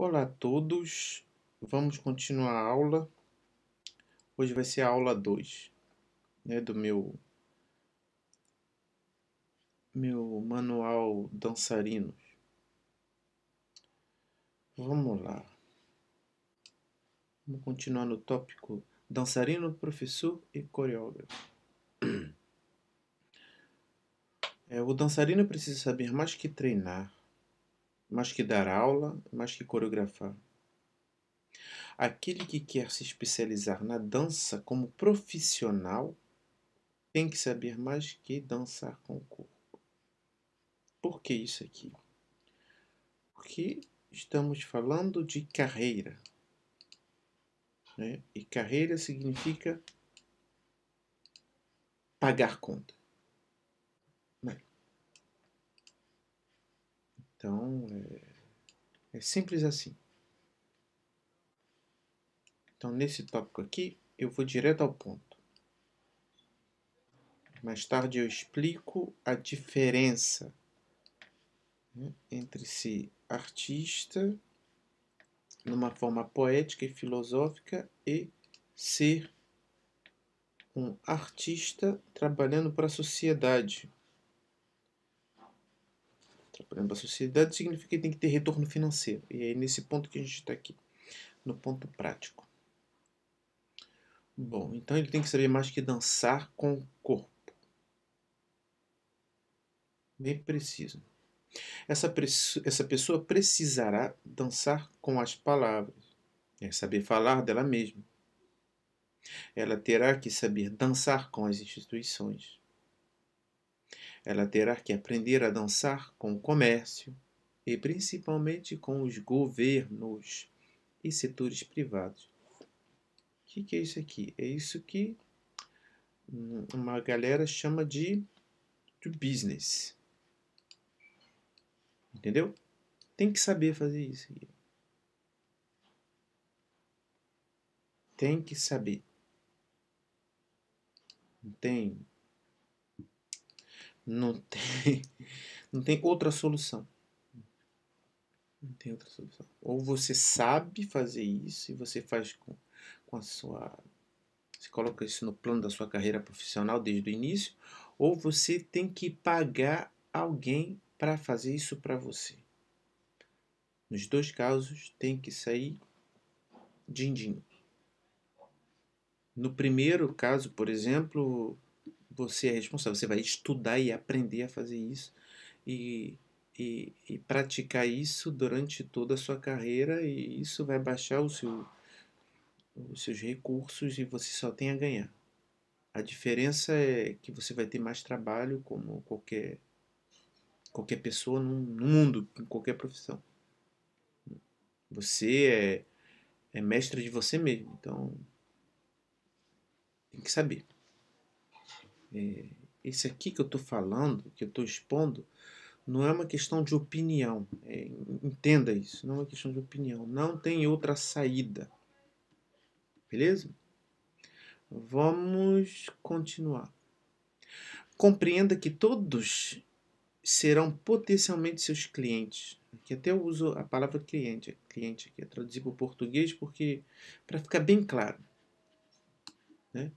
Olá a todos, vamos continuar a aula. Hoje vai ser a aula 2 né, do meu, meu manual dançarinos. Vamos lá. Vamos continuar no tópico dançarino, professor e coreógrafo. É, o dançarino precisa saber mais que treinar mais que dar aula, mais que coreografar. Aquele que quer se especializar na dança como profissional tem que saber mais que dançar com o corpo. Por que isso aqui? Porque estamos falando de carreira. Né? E carreira significa pagar conta. Então, é, é simples assim. Então, nesse tópico aqui, eu vou direto ao ponto. Mais tarde eu explico a diferença né, entre ser artista, numa forma poética e filosófica, e ser um artista trabalhando para a sociedade. Trabalhando para a sociedade significa que tem que ter retorno financeiro. E é nesse ponto que a gente está aqui, no ponto prático. Bom, então ele tem que saber mais que dançar com o corpo. Bem preciso. Essa, essa pessoa precisará dançar com as palavras, é saber falar dela mesma. Ela terá que saber dançar com as instituições. Ela terá que aprender a dançar com o comércio e principalmente com os governos e setores privados. O que, que é isso aqui? É isso que uma galera chama de, de business. Entendeu? Tem que saber fazer isso. Aqui. Tem que saber. Não tem não tem, não tem outra solução. Não tem outra solução. Ou você sabe fazer isso e você faz com, com a sua. Você coloca isso no plano da sua carreira profissional desde o início, ou você tem que pagar alguém para fazer isso para você. Nos dois casos, tem que sair din-din. No primeiro caso, por exemplo, você é responsável, você vai estudar e aprender a fazer isso e, e, e praticar isso durante toda a sua carreira e isso vai baixar o seu, os seus recursos e você só tem a ganhar. A diferença é que você vai ter mais trabalho como qualquer qualquer pessoa no, mundo, em qualquer profissão. Você é, é mestre de você mesmo, então tem que saber é, esse aqui que eu estou falando, que eu estou expondo, não é uma questão de opinião. É, entenda isso, não é uma questão de opinião. Não tem outra saída. Beleza? Vamos continuar. Compreenda que todos serão potencialmente seus clientes. Aqui até eu uso a palavra cliente, cliente aqui, é traduzi para o português porque para ficar bem claro, né?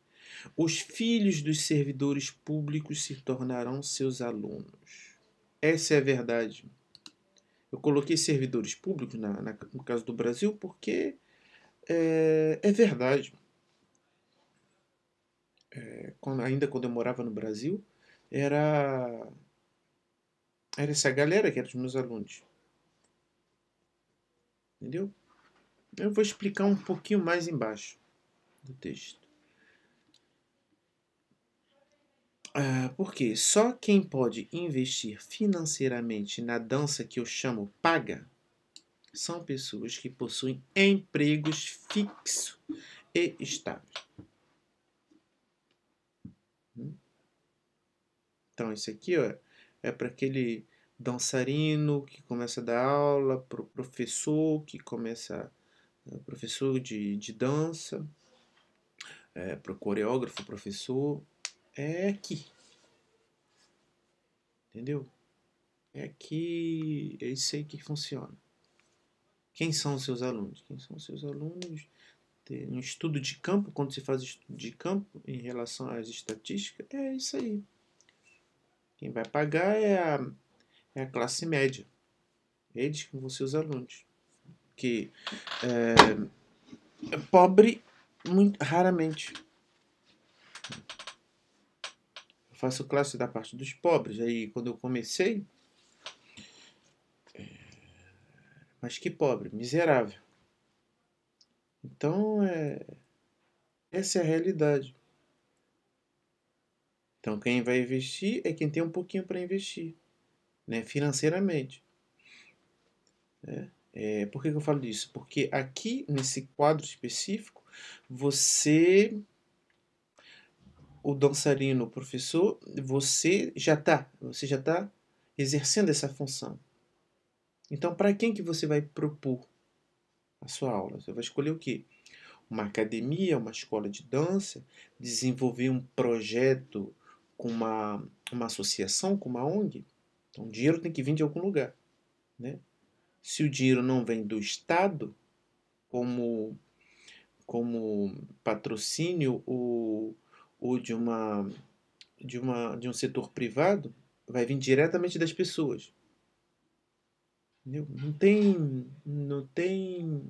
Os filhos dos servidores públicos se tornarão seus alunos. Essa é a verdade. Eu coloquei servidores públicos na, na no caso do Brasil porque é, é verdade. É, quando, ainda quando eu morava no Brasil, era, era essa galera que era os meus alunos. Entendeu? Eu vou explicar um pouquinho mais embaixo do texto. Ah, porque só quem pode investir financeiramente na dança que eu chamo paga são pessoas que possuem empregos fixos e estáveis. Hum? Então, isso aqui ó, é para aquele dançarino que começa a dar aula, para o professor que começa, né, professor de, de dança, é, para o coreógrafo, professor, é aqui. Entendeu? É aqui, é isso aí que funciona. Quem são os seus alunos? Quem são os seus alunos? Tem um estudo de campo, quando se faz estudo de campo em relação às estatísticas, é isso aí. Quem vai pagar é a, é a classe média. Eles que vão ser os alunos. Que é, é pobre, muito, raramente. faço classe da parte dos pobres. Aí quando eu comecei, é, mas que pobre, miserável. Então é essa é a realidade. Então quem vai investir é quem tem um pouquinho para investir, né? Financeiramente. É. É, por que, que eu falo disso? Porque aqui nesse quadro específico você o dançarino, o professor, você já está, você já está exercendo essa função. Então, para quem que você vai propor a sua aula? Você vai escolher o quê? Uma academia, uma escola de dança, desenvolver um projeto com uma, uma associação, com uma ONG? Então, o dinheiro tem que vir de algum lugar, né? Se o dinheiro não vem do Estado, como como patrocínio ou ou de uma de uma de um setor privado vai vir diretamente das pessoas. Não tem não tem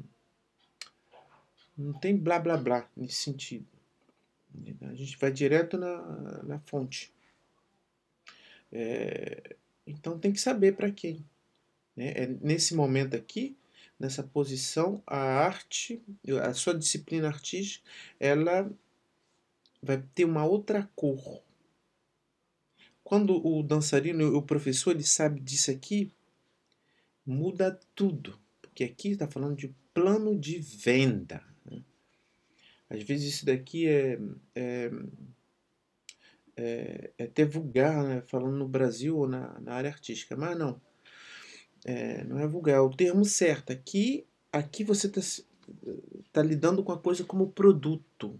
não tem blá blá blá nesse sentido. A gente vai direto na, na fonte. É, então tem que saber para quem. Né? É nesse momento aqui, nessa posição, a arte, a sua disciplina artística, ela vai ter uma outra cor. Quando o dançarino, o professor, ele sabe disso aqui, muda tudo. Porque aqui está falando de plano de venda. Né? Às vezes isso daqui é, é, é, é até vulgar, né? falando no Brasil ou na, na área artística, mas não. É, não é vulgar, é o termo certo. Aqui, aqui você está tá lidando com a coisa como produto.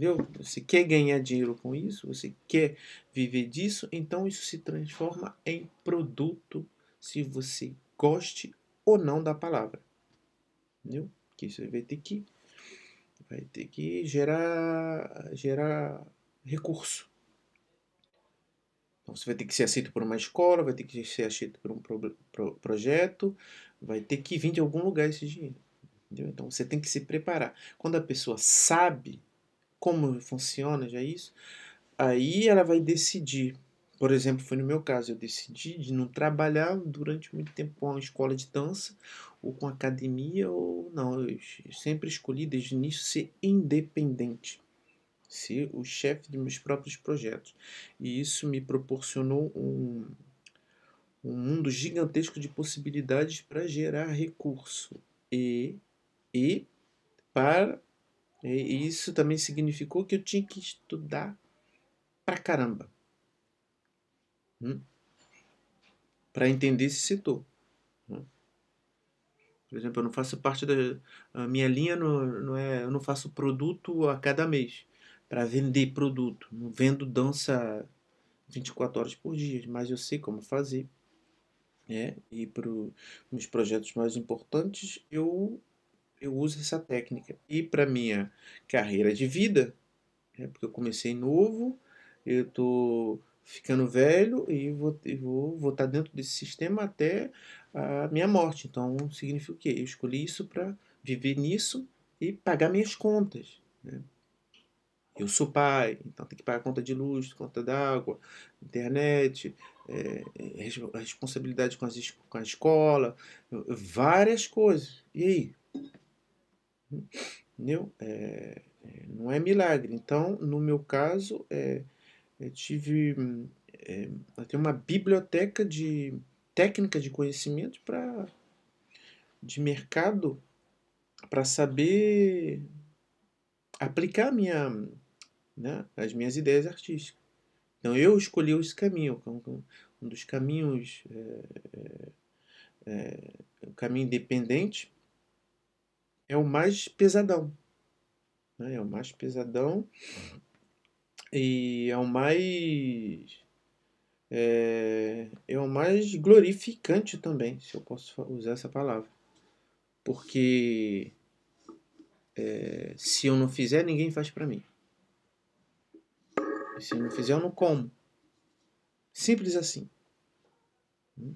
Entendeu? Você quer ganhar dinheiro com isso, você quer viver disso, então isso se transforma em produto, se você goste ou não da palavra. Entendeu? Que você vai ter que vai ter que gerar gerar recurso. Então você vai ter que ser aceito por uma escola, vai ter que ser aceito por um pro, pro, projeto, vai ter que vir de algum lugar esse dinheiro. Entendeu? Então você tem que se preparar. Quando a pessoa sabe como funciona, já isso, aí ela vai decidir. Por exemplo, foi no meu caso, eu decidi de não trabalhar durante muito tempo com a escola de dança, ou com academia, ou não. Eu sempre escolhi desde o início ser independente, ser o chefe de meus próprios projetos. E isso me proporcionou um, um mundo gigantesco de possibilidades para gerar recurso e, e para e isso também significou que eu tinha que estudar pra caramba. Hum? Para entender esse setor. Hum? Por exemplo, eu não faço parte da. A minha linha não, não é. Eu não faço produto a cada mês. Para vender produto. Não vendo dança 24 horas por dia. Mas eu sei como fazer. É, e para os projetos mais importantes, eu eu uso essa técnica. E para minha carreira de vida, né, porque eu comecei novo, eu estou ficando velho e vou estar vou, vou tá dentro desse sistema até a minha morte. Então, significa o quê? Eu escolhi isso para viver nisso e pagar minhas contas. Né? Eu sou pai, então tem que pagar conta de luz, conta d'água, internet, é, é, é responsabilidade com, as, com a escola, várias coisas. E aí? Entendeu? É, é, não é milagre. Então, no meu caso, é, eu tive é, eu tenho uma biblioteca de técnica de conhecimento para de mercado para saber aplicar minha, né, as minhas ideias artísticas. Então eu escolhi esse caminho, é um dos caminhos, é, é, é, um caminho independente, é o mais pesadão. Né? É o mais pesadão e é o mais. É, é o mais glorificante também, se eu posso usar essa palavra. Porque é, se eu não fizer, ninguém faz para mim. E se eu não fizer, eu não como. Simples assim. Hum?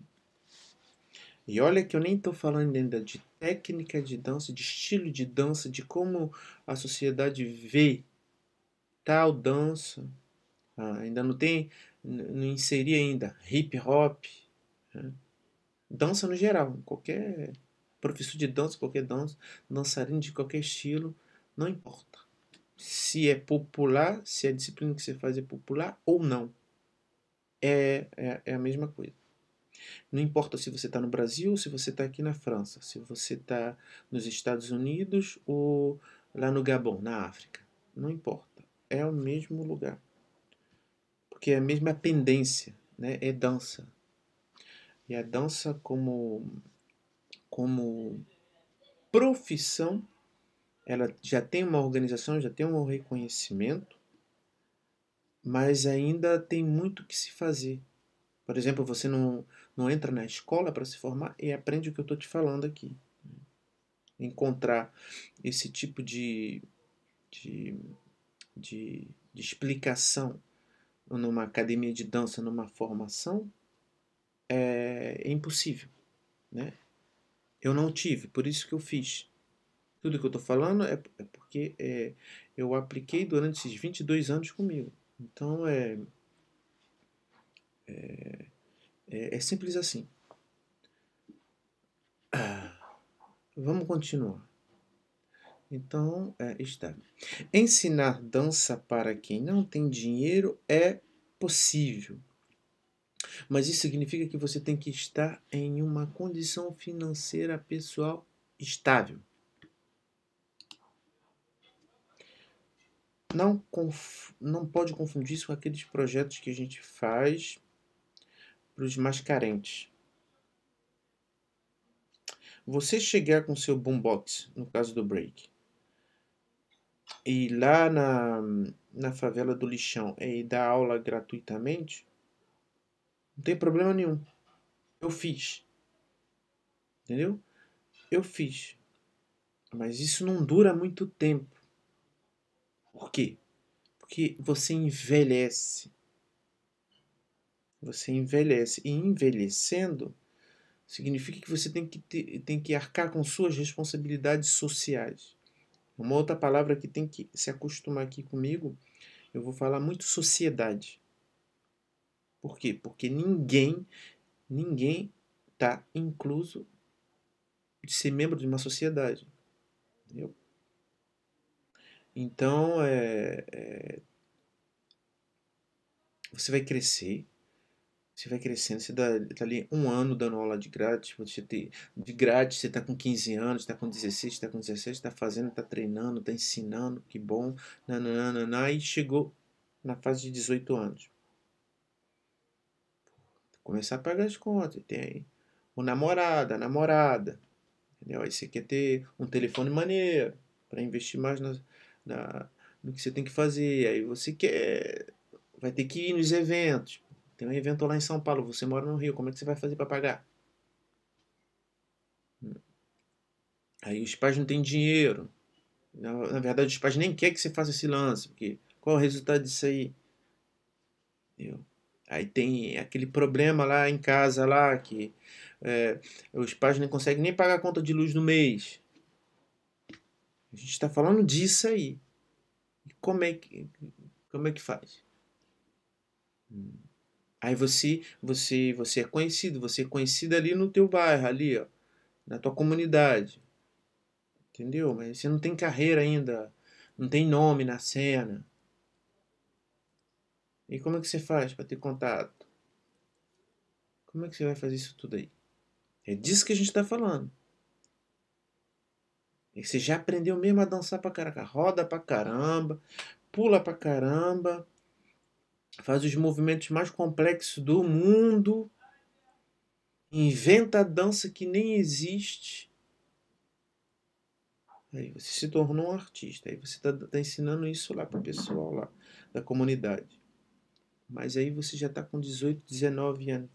E olha que eu nem estou falando ainda de técnica de dança, de estilo de dança, de como a sociedade vê tal dança. Ah, ainda não tem, não inseri ainda hip hop. Né? Dança no geral, qualquer professor de dança, qualquer dança, dançarino de qualquer estilo, não importa. Se é popular, se é a disciplina que você faz é popular ou não. é, é, é a mesma coisa. Não importa se você está no Brasil, se você está aqui na França, se você está nos Estados Unidos ou lá no Gabão, na África. Não importa. É o mesmo lugar. Porque é a mesma pendência, né? é dança. E a dança como, como profissão, ela já tem uma organização, já tem um reconhecimento, mas ainda tem muito que se fazer. Por exemplo, você não, não entra na escola para se formar e aprende o que eu estou te falando aqui. Encontrar esse tipo de, de, de, de explicação numa academia de dança, numa formação, é, é impossível. Né? Eu não tive, por isso que eu fiz. Tudo que eu estou falando é, é porque é, eu apliquei durante esses 22 anos comigo. Então, é, é é, é simples assim. Ah, vamos continuar. Então, é, está. Ensinar dança para quem não tem dinheiro é possível. Mas isso significa que você tem que estar em uma condição financeira pessoal estável. Não, não pode confundir isso com aqueles projetos que a gente faz para os mais carentes. Você chegar com seu boombox, no caso do break, e lá na, na favela do lixão e dar aula gratuitamente, não tem problema nenhum. Eu fiz. Entendeu? Eu fiz. Mas isso não dura muito tempo. Por quê? Porque você envelhece. Você envelhece. E envelhecendo significa que você tem que, ter, tem que arcar com suas responsabilidades sociais. Uma outra palavra que tem que se acostumar aqui comigo, eu vou falar muito sociedade. Por quê? Porque ninguém, ninguém está incluso de ser membro de uma sociedade. Entendeu? Então, é, é, você vai crescer, você vai crescendo, você dá, tá ali um ano dando aula de grátis, você tem, de grátis, você tá com 15 anos, está com 16, está com 17, está fazendo, está treinando, está ensinando, que bom, nananana, e chegou na fase de 18 anos. Começar a pagar as contas, tem aí o namorado, a namorada, entendeu? Aí você quer ter um telefone maneiro, para investir mais na, na, no que você tem que fazer, aí você quer vai ter que ir nos eventos. Tem um evento lá em São Paulo, você mora no Rio, como é que você vai fazer para pagar? Hum. Aí os pais não têm dinheiro. Na, na verdade, os pais nem querem que você faça esse lance, porque qual é o resultado disso aí? Entendeu? Aí tem aquele problema lá em casa, lá que é, os pais não conseguem nem pagar a conta de luz no mês. A gente está falando disso aí. E como é que, como é que faz? Hum. Aí você, você, você é conhecido, você é conhecido ali no teu bairro, ali, ó, na tua comunidade. Entendeu? Mas você não tem carreira ainda, não tem nome na cena. E como é que você faz para ter contato? Como é que você vai fazer isso tudo aí? É disso que a gente está falando. E você já aprendeu mesmo a dançar pra caraca, roda pra caramba, pula pra caramba, faz os movimentos mais complexos do mundo, inventa a dança que nem existe. Aí você se tornou um artista. Aí você está tá ensinando isso lá para o pessoal lá da comunidade. Mas aí você já está com 18, 19 anos.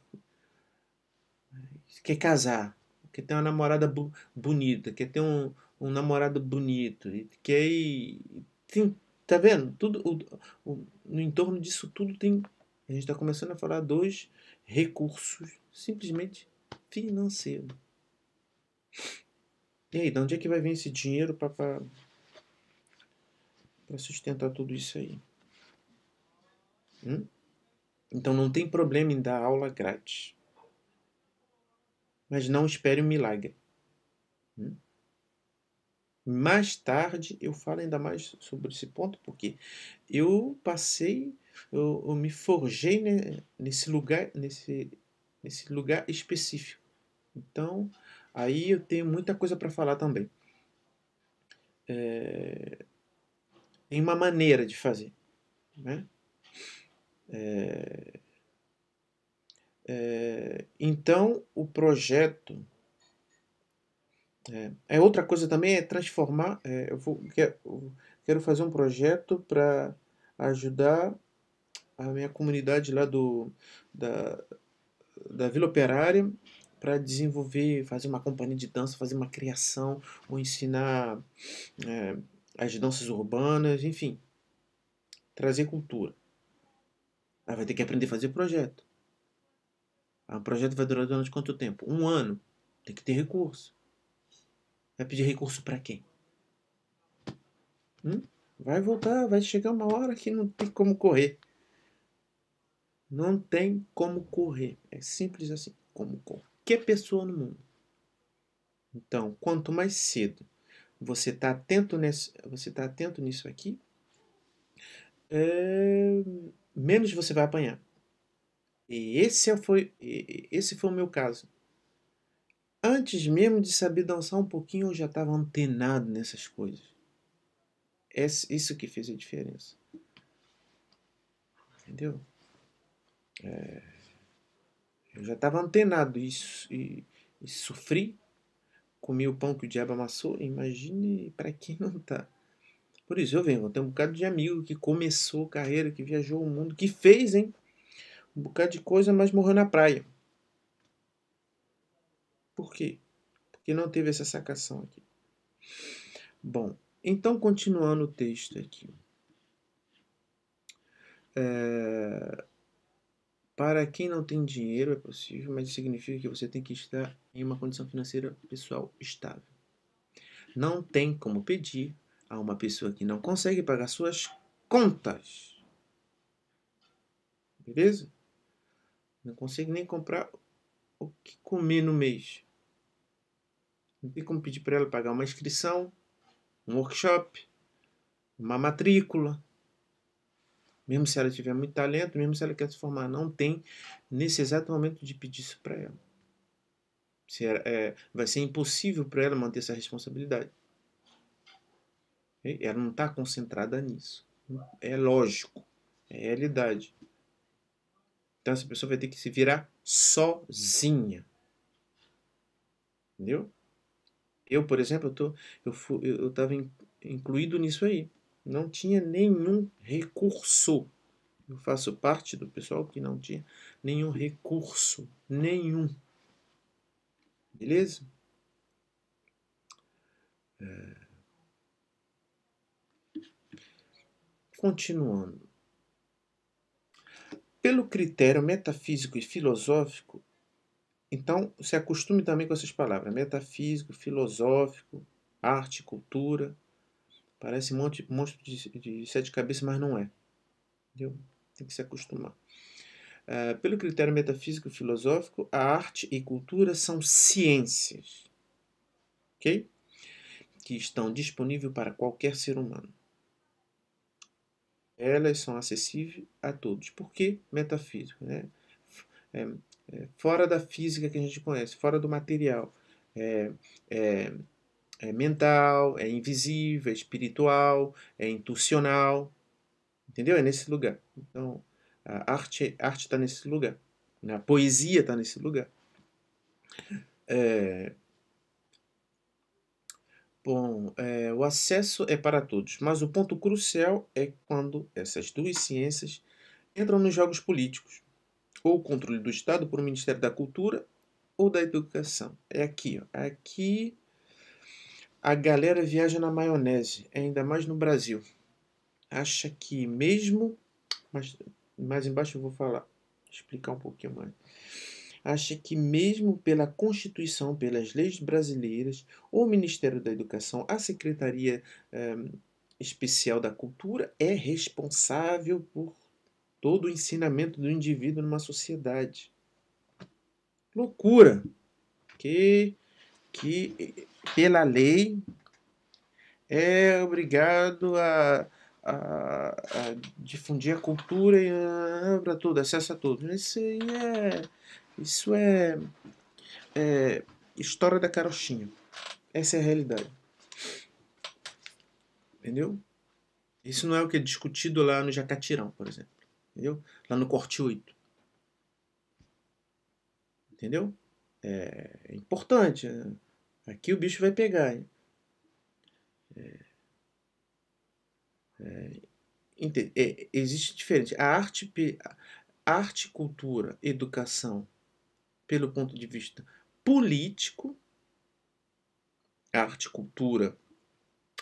Quer casar. Quer ter uma namorada bu bonita. Quer ter um, um namorado bonito. Quer ir... Tá vendo? Tudo, o, o, no entorno disso tudo tem. A gente está começando a falar dois recursos simplesmente financeiros. E aí, de onde é que vai vir esse dinheiro para sustentar tudo isso aí? Hum? Então não tem problema em dar aula grátis. Mas não espere um milagre. Hum? Mais tarde eu falo ainda mais sobre esse ponto, porque eu passei, eu, eu me forjei né, nesse lugar, nesse, nesse lugar específico. Então, aí eu tenho muita coisa para falar também. É, em uma maneira de fazer, né? É, é, então, o projeto é, é outra coisa também é transformar. É, eu vou, quero, é, quero fazer um projeto para ajudar a minha comunidade lá do, da, da Vila Operária para desenvolver, fazer uma companhia de dança, fazer uma criação, ou ensinar é, as danças urbanas, enfim, trazer cultura. Aí vai ter que aprender a fazer projeto. O projeto vai durar durante quanto tempo? Um ano. Tem que ter recurso. Vai pedir recurso para quem? Hum? Vai voltar, vai chegar uma hora que não tem como correr. Não tem como correr. É simples assim, como qualquer pessoa no mundo. Então, quanto mais cedo você está atento, nesse, você tá atento nisso aqui, é, menos você vai apanhar. E esse é foi, esse foi o meu caso. Antes mesmo de saber dançar um pouquinho, eu já estava antenado nessas coisas. É isso que fez a diferença. Entendeu? É, eu já estava antenado e, e, e sofri. Comi o pão que o diabo amassou. Imagine para quem não está. Por isso eu venho, eu tenho um bocado de amigo que começou carreira, que viajou o mundo, que fez, hein? Um bocado de coisa, mas morreu na praia. Por quê? Porque não teve essa sacação aqui. Bom, então continuando o texto aqui. É... Para quem não tem dinheiro é possível, mas significa que você tem que estar em uma condição financeira pessoal estável. Não tem como pedir a uma pessoa que não consegue pagar suas contas. Beleza? Não consegue nem comprar o que comer no mês. Não tem como pedir para ela pagar uma inscrição, um workshop, uma matrícula. Mesmo se ela tiver muito talento, mesmo se ela quer se formar, não tem nesse exato momento de pedir isso para ela. Se ela, é, vai ser impossível para ela manter essa responsabilidade. Ela não está concentrada nisso. É lógico, é realidade. Então essa pessoa vai ter que se virar sozinha. Entendeu? Eu, por exemplo, eu, tô, eu, fui, eu tava incluído nisso aí. Não tinha nenhum recurso. Eu faço parte do pessoal que não tinha nenhum recurso. Nenhum. Beleza? É... Continuando. Pelo critério metafísico e filosófico, então, se acostume também com essas palavras: metafísico, filosófico, arte, cultura. Parece um monte, monstro de, de sete cabeças, mas não é. Entendeu? Tem que se acostumar. Uh, pelo critério metafísico filosófico, a arte e cultura são ciências, ok? Que estão disponíveis para qualquer ser humano. Elas são acessíveis a todos. Por que metafísico? Né? É, é, fora da física que a gente conhece, fora do material. É, é, é mental, é invisível, é espiritual, é intuicional. Entendeu? É nesse lugar. Então, a arte está nesse lugar. Né? A poesia está nesse lugar. É, Bom, é, o acesso é para todos, mas o ponto crucial é quando essas duas ciências entram nos jogos políticos ou controle do Estado por Ministério da Cultura ou da Educação. É aqui, ó. Aqui a galera viaja na maionese, é ainda mais no Brasil. Acha que mesmo. Mas mais embaixo eu vou falar, explicar um pouquinho mais. Acha que mesmo pela Constituição, pelas leis brasileiras, o Ministério da Educação, a Secretaria eh, Especial da Cultura é responsável por todo o ensinamento do indivíduo numa sociedade. Loucura! Que, que pela lei é obrigado a, a, a difundir a cultura e para tudo, acesso a tudo. Isso aí é. Isso é, é história da carochinha. Essa é a realidade. Entendeu? Isso não é o que é discutido lá no Jacatirão, por exemplo entendeu? Lá no corte 8. Entendeu? É, é importante. Né? Aqui o bicho vai pegar. Hein? É, é, é, existe diferente. A arte, arte, cultura, educação, pelo ponto de vista político, a arte, cultura,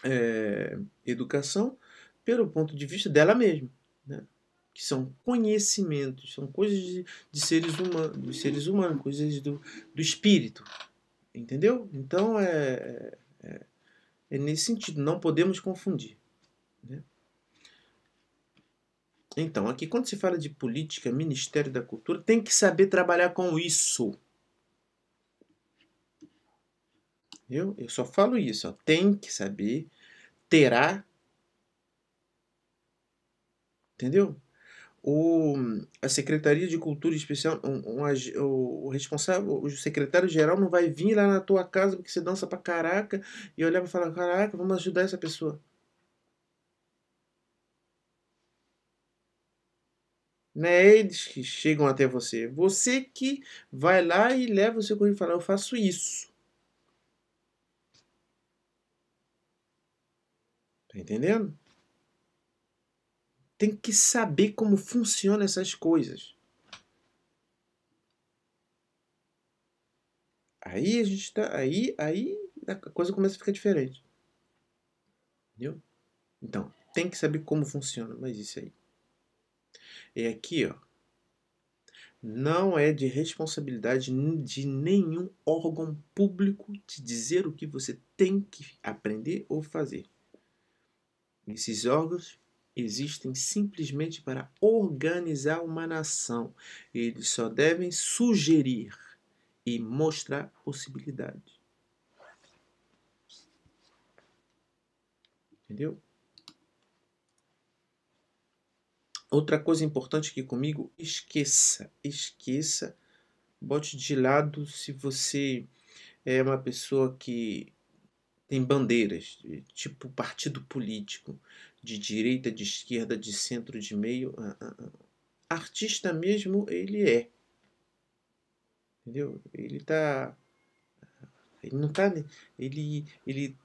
é, educação, pelo ponto de vista dela mesma. Né? que são conhecimentos, são coisas de, de seres humanos, dos seres humanos, coisas do, do espírito. Entendeu? Então é, é, é nesse sentido, não podemos confundir. Né? Então, aqui quando se fala de política, Ministério da Cultura, tem que saber trabalhar com isso. Eu, eu só falo isso, ó. tem que saber, terá. Entendeu? o, a Secretaria de Cultura Especial, um, um, o, o responsável, o secretário-geral não vai vir lá na tua casa porque você dança pra caraca e olhar pra falar, caraca, vamos ajudar essa pessoa. Não é eles que chegam até você. Você que vai lá e leva o seu currículo e fala, eu faço isso. Tá entendendo? tem que saber como funcionam essas coisas. Aí a gente tá. Aí, aí a coisa começa a ficar diferente. Entendeu? Então, tem que saber como funciona, mas isso aí. E aqui, ó. Não é de responsabilidade de nenhum órgão público te dizer o que você tem que aprender ou fazer. Esses órgãos existem simplesmente para organizar uma nação. Eles só devem sugerir e mostrar possibilidade. Entendeu? Outra coisa importante aqui comigo, esqueça, esqueça, bote de lado se você é uma pessoa que tem bandeiras, tipo partido político, de direita, de esquerda, de centro, de meio. Ah, ah, ah. Artista mesmo ele é. Entendeu? Ele tá. Ele não tá. Ele, ele,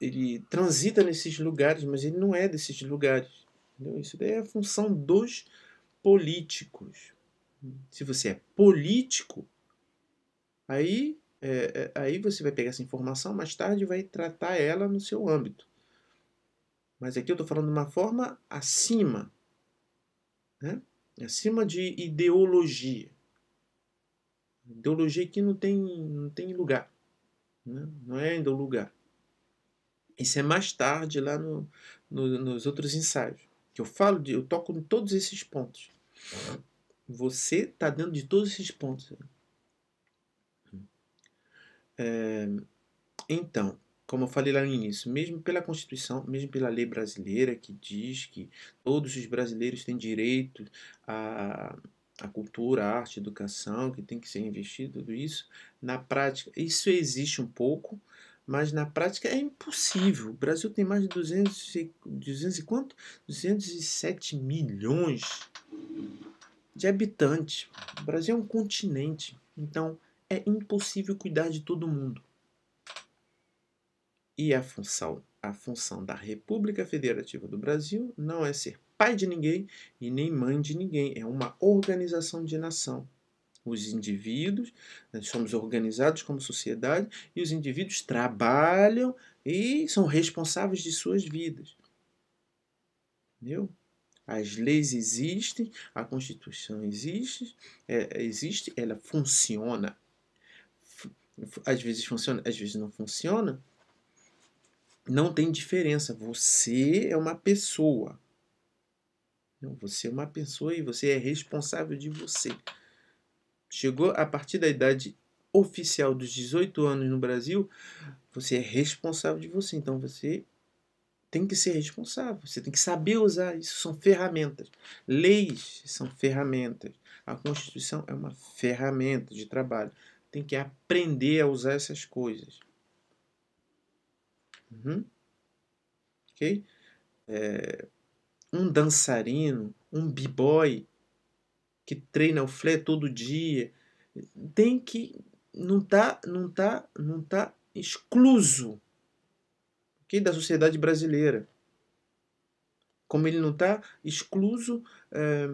ele transita nesses lugares, mas ele não é desses lugares. Entendeu? Isso daí é a função dos políticos. Se você é político, aí é, é, aí você vai pegar essa informação mais tarde e vai tratar ela no seu âmbito. Mas aqui eu estou falando de uma forma acima, né? acima de ideologia. Ideologia que não tem, não tem lugar, né? não é ainda o lugar. Isso é mais tarde lá no, no, nos outros ensaios. Que eu falo, de, eu toco em todos esses pontos. Você está dentro de todos esses pontos. É, então, como eu falei lá no início, mesmo pela Constituição, mesmo pela lei brasileira que diz que todos os brasileiros têm direito à cultura, à arte, à educação, que tem que ser investido, tudo isso, na prática, isso existe um pouco, mas na prática é impossível. O Brasil tem mais de 200 e, 200 e quanto? 207 milhões de habitantes. O Brasil é um continente, então é impossível cuidar de todo mundo. E a função, a função da República Federativa do Brasil não é ser pai de ninguém e nem mãe de ninguém, é uma organização de nação. Os indivíduos, nós somos organizados como sociedade e os indivíduos trabalham e são responsáveis de suas vidas. Entendeu? As leis existem, a Constituição existe, é, existe, ela funciona às vezes funciona, às vezes não funciona, não tem diferença. Você é uma pessoa. Não, você é uma pessoa e você é responsável de você. Chegou a partir da idade oficial dos 18 anos no Brasil, você é responsável de você. Então você tem que ser responsável, você tem que saber usar isso. São ferramentas. Leis são ferramentas. A Constituição é uma ferramenta de trabalho tem que aprender a usar essas coisas. Uhum. Ok? É, um dançarino, um b-boy que treina o flé todo dia, tem que não tá, não tá, não tá excluso okay? da sociedade brasileira. Como ele não está excluso é,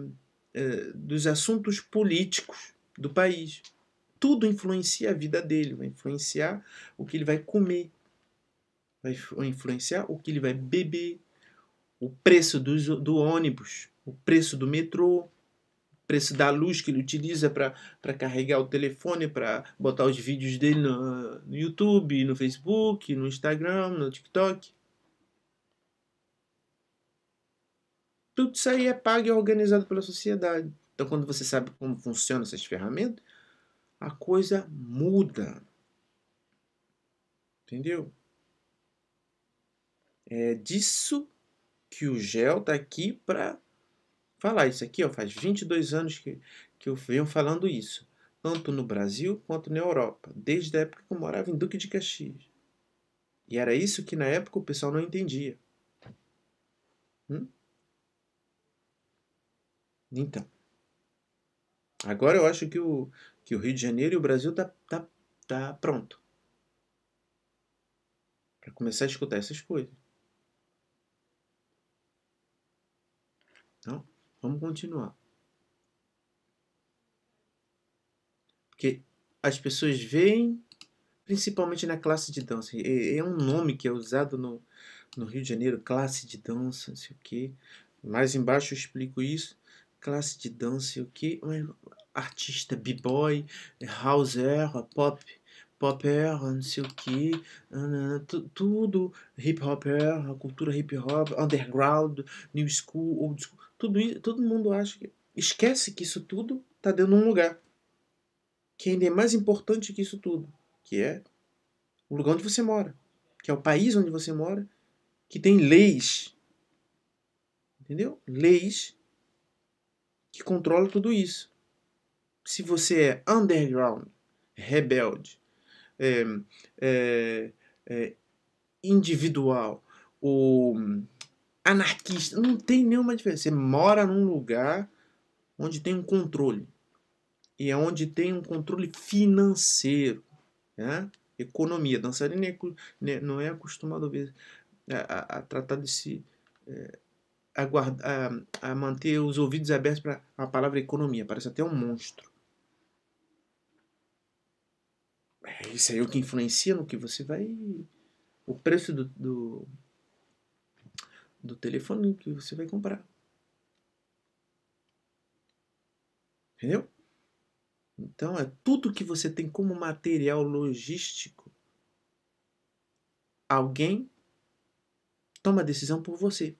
é, dos assuntos políticos do país tudo influencia a vida dele, vai influenciar o que ele vai comer, vai influenciar o que ele vai beber, o preço do, do ônibus, o preço do metrô, o preço da luz que ele utiliza para carregar o telefone, para botar os vídeos dele no, no YouTube, no Facebook, no Instagram, no TikTok. Tudo isso aí é pago e é organizado pela sociedade. Então, quando você sabe como funcionam essas ferramentas, a coisa muda. Entendeu? É disso que o gel tá aqui para falar. Isso aqui ó, faz 22 anos que, que eu venho falando isso, tanto no Brasil quanto na Europa, desde a época que eu morava em Duque de Caxias. E era isso que na época o pessoal não entendia. Hum? Então. Agora eu acho que o, que o Rio de Janeiro e o Brasil tá, tá, tá pronto para começar a escutar essas coisas. Então, vamos continuar. Porque as pessoas veem, principalmente na classe de dança, é, um nome que é usado no, no Rio de Janeiro, classe de dança, não sei o quê. Mais embaixo eu explico isso, classe de dança, sei o quê. Mas artista b-boy, houser, pop, popper, não sei o que, ah, né, né, tudo hip hopper, cultura hip hop, underground, new school, old school, tudo isso, todo mundo acha que esquece que isso tudo tá dentro de um lugar que ainda é mais importante que isso tudo, que é o lugar onde você mora, que é o país onde você mora, que tem leis, entendeu? Leis que controlam tudo isso se você é underground, rebelde, é, é, é, individual ou hum, anarquista, não tem nenhuma diferença. Você mora num lugar onde tem um controle e é onde tem um controle financeiro, né? economia. Dançarina é né, não é acostumado a, ver, a, a tratar desse. É, a, guarda, a, a manter os ouvidos abertos para a palavra economia, parece até um monstro. é isso aí é o que influencia no que você vai. O preço do, do, do telefone que você vai comprar. Entendeu? Então é tudo que você tem como material logístico. Alguém toma a decisão por você.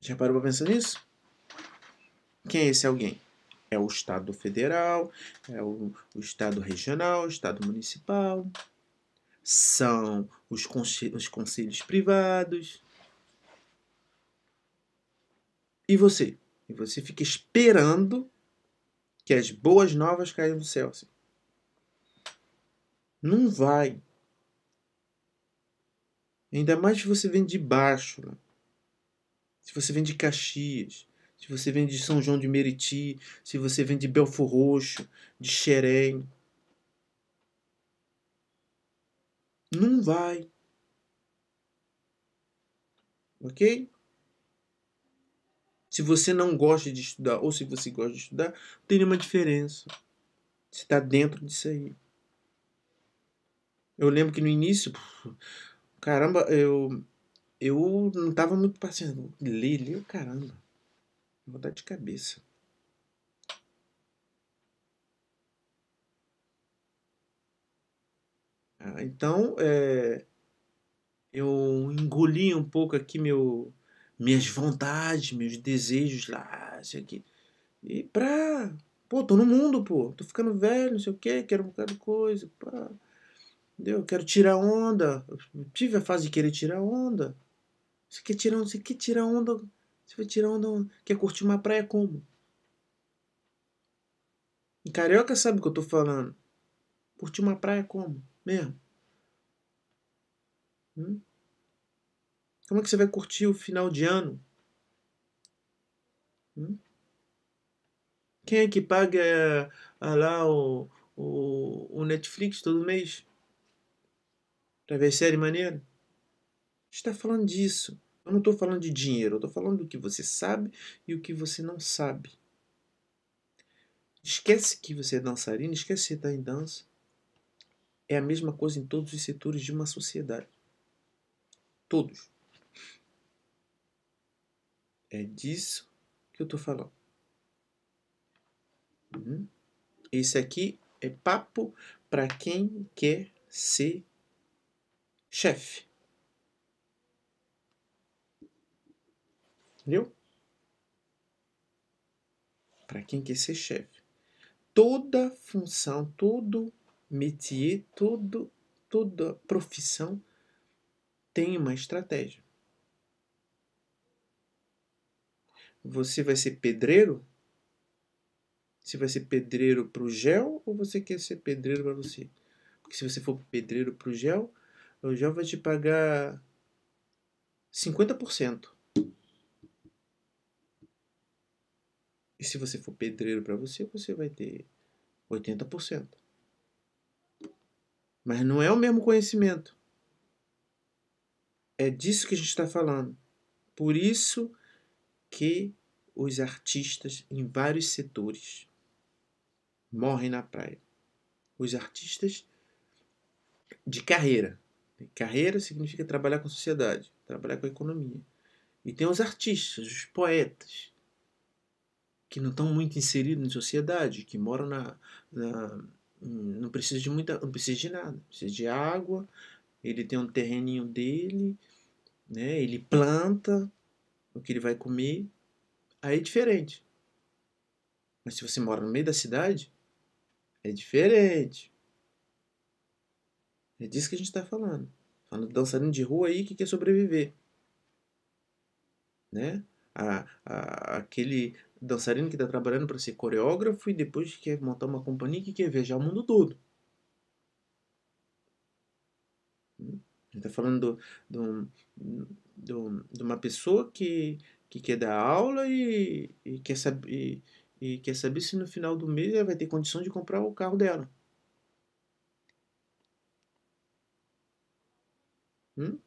Já parou para pensar nisso? Quem é esse alguém? É o Estado federal, é o, o Estado regional, o Estado municipal, são os, os conselhos privados. E você? E você fica esperando que as boas novas caiam do céu. Assim. Não vai. Ainda mais se você vem de baixo. Né? Se você vem de Caxias se você vem de São João de Meriti, se você vem de Belfor Roxo, de Xerém. Não vai. Ok? Se você não gosta de estudar ou se você gosta de estudar, tem uma diferença. Você está dentro disso aí. Eu lembro que no início, caramba, eu eu não estava muito paciente. Ler, ler, caramba. Vou dar de cabeça. Ah, então, é, eu engoli um pouco aqui meu, minhas vontades, meus desejos lá, isso aqui. E pra. Pô, tô no mundo, pô. Tô ficando velho, não sei o quê, quero um bocado de coisa. Pá. Entendeu? Quero tirar onda. Eu tive a fase de querer tirar onda. Você quer tirar onda? Você quer tirar onda? Você vai tirar onda, Quer curtir uma praia como? carioca sabe o que eu tô falando. Curtir uma praia como? Mesmo? Hum? Como é que você vai curtir o final de ano? Hum? Quem é que paga ah, lá o, o, o Netflix todo mês? Pra ver série maneira? A gente tá falando disso. Eu não estou falando de dinheiro, eu estou falando do que você sabe e o que você não sabe. Esquece que você é dançarino, esquece que você está em dança. É a mesma coisa em todos os setores de uma sociedade. Todos. É disso que eu estou falando. Uhum. Esse aqui é papo para quem quer ser chefe. Entendeu? Para quem quer ser chefe. Toda função, todo métier, todo, toda profissão tem uma estratégia. Você vai ser pedreiro? Você vai ser pedreiro para o gel ou você quer ser pedreiro para você? Porque se você for pedreiro para o gel, o gel vai te pagar 50%. E se você for pedreiro para você, você vai ter 80%. Mas não é o mesmo conhecimento. É disso que a gente está falando. Por isso que os artistas em vários setores morrem na praia. Os artistas de carreira. Carreira significa trabalhar com a sociedade, trabalhar com a economia. E tem os artistas, os poetas, que não estão muito inseridos na sociedade, que moram na, na não precisa de muita, não precisa de nada, precisa de água. Ele tem um terreninho dele, né? Ele planta o que ele vai comer, aí é diferente. Mas se você mora no meio da cidade, é diferente. É disso que a gente está falando. Falando tá do dançarino de rua aí que quer sobreviver. Né? A, a, aquele, dançarino que está trabalhando para ser coreógrafo e depois quer montar uma companhia que quer viajar o mundo todo. está falando do, do, do, de uma pessoa que, que quer dar aula e, e quer saber, e, e quer saber se no final do mês ela vai ter condições de comprar o carro dela. Hum?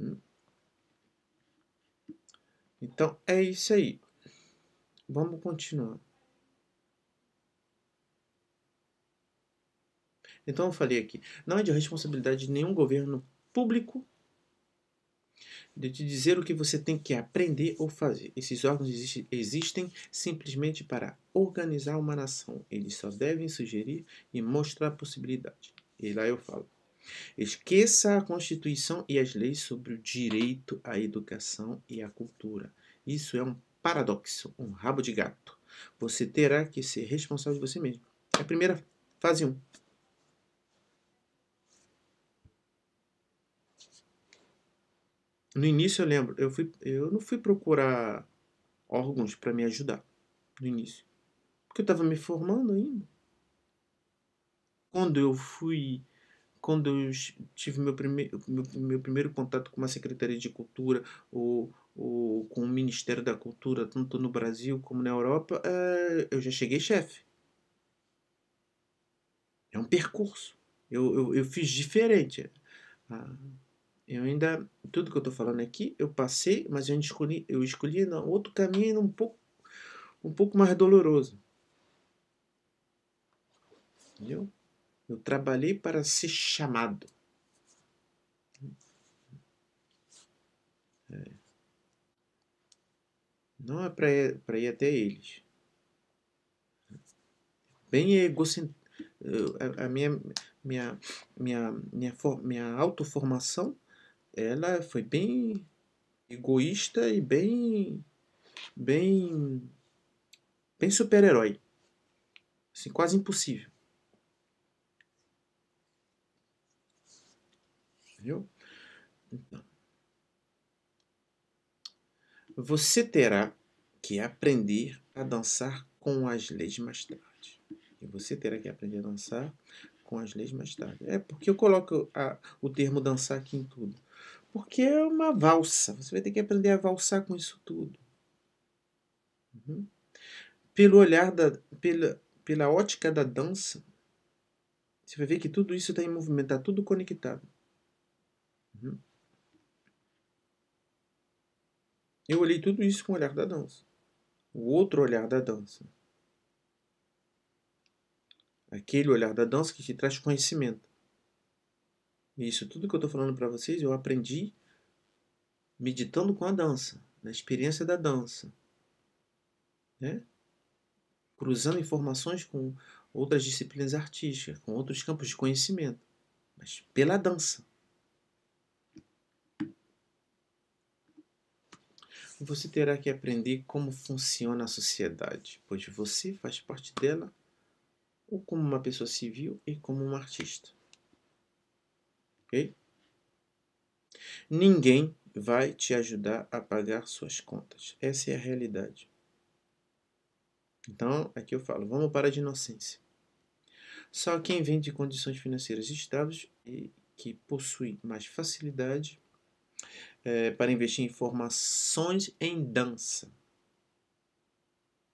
Hum? Então é isso aí. Vamos continuar. Então eu falei aqui, não é de responsabilidade de nenhum governo público de te dizer o que você tem que aprender ou fazer. Esses órgãos existem simplesmente para organizar uma nação. Eles só devem sugerir e mostrar possibilidade. E lá eu falo. Esqueça a Constituição e as leis sobre o direito à educação e à cultura. Isso é um paradoxo, um rabo de gato. Você terá que ser responsável de você mesmo. É a primeira fase 1. Um. No início eu lembro, eu, fui, eu não fui procurar órgãos para me ajudar no início. Porque eu estava me formando ainda. Quando eu fui quando eu tive meu primeiro, meu, meu, primeiro contato com uma secretaria de cultura ou o, com o Ministério da Cultura, tanto no Brasil como na Europa, é, eu já cheguei chefe. É um percurso. Eu, eu, eu fiz diferente. Ah, eu ainda. Tudo que eu estou falando aqui, eu passei, mas eu escolhi, eu escolhi outro caminho um pouco, um pouco mais doloroso. Entendeu? Eu trabalhei para ser chamado. Não é para ir, ir até eles. Bem egocêntrico. Eh, a, minha, minha, minha, minha, minha autoformação ela foi bem egoísta e bem bem bem super-herói assim quase impossível viu então você terá que aprender a dançar com as leis mais tarde. E você terá que aprender a dançar com as leis mais tarde. É porque eu coloco a, o termo dançar aqui em tudo. Porque é uma valsa. Você vai ter que aprender a valsar com isso tudo. Uhum. Pelo olhar da. Pela, pela ótica da dança, você vai ver que tudo isso está em movimento, está tudo conectado. Eu olhei tudo isso com o olhar da dança. O outro olhar da dança. Aquele olhar da dança que te traz conhecimento. E isso tudo que eu estou falando para vocês eu aprendi meditando com a dança, na experiência da dança. Né? Cruzando informações com outras disciplinas artísticas, com outros campos de conhecimento, mas pela dança. você terá que aprender como funciona a sociedade, pois você faz parte dela ou como uma pessoa civil e como um artista. Ok? Ninguém vai te ajudar a pagar suas contas. Essa é a realidade. Então, aqui eu falo, vamos para a de inocência. Só quem vem de condições financeiras estáveis e que possui mais facilidade é, para investir em formações em dança.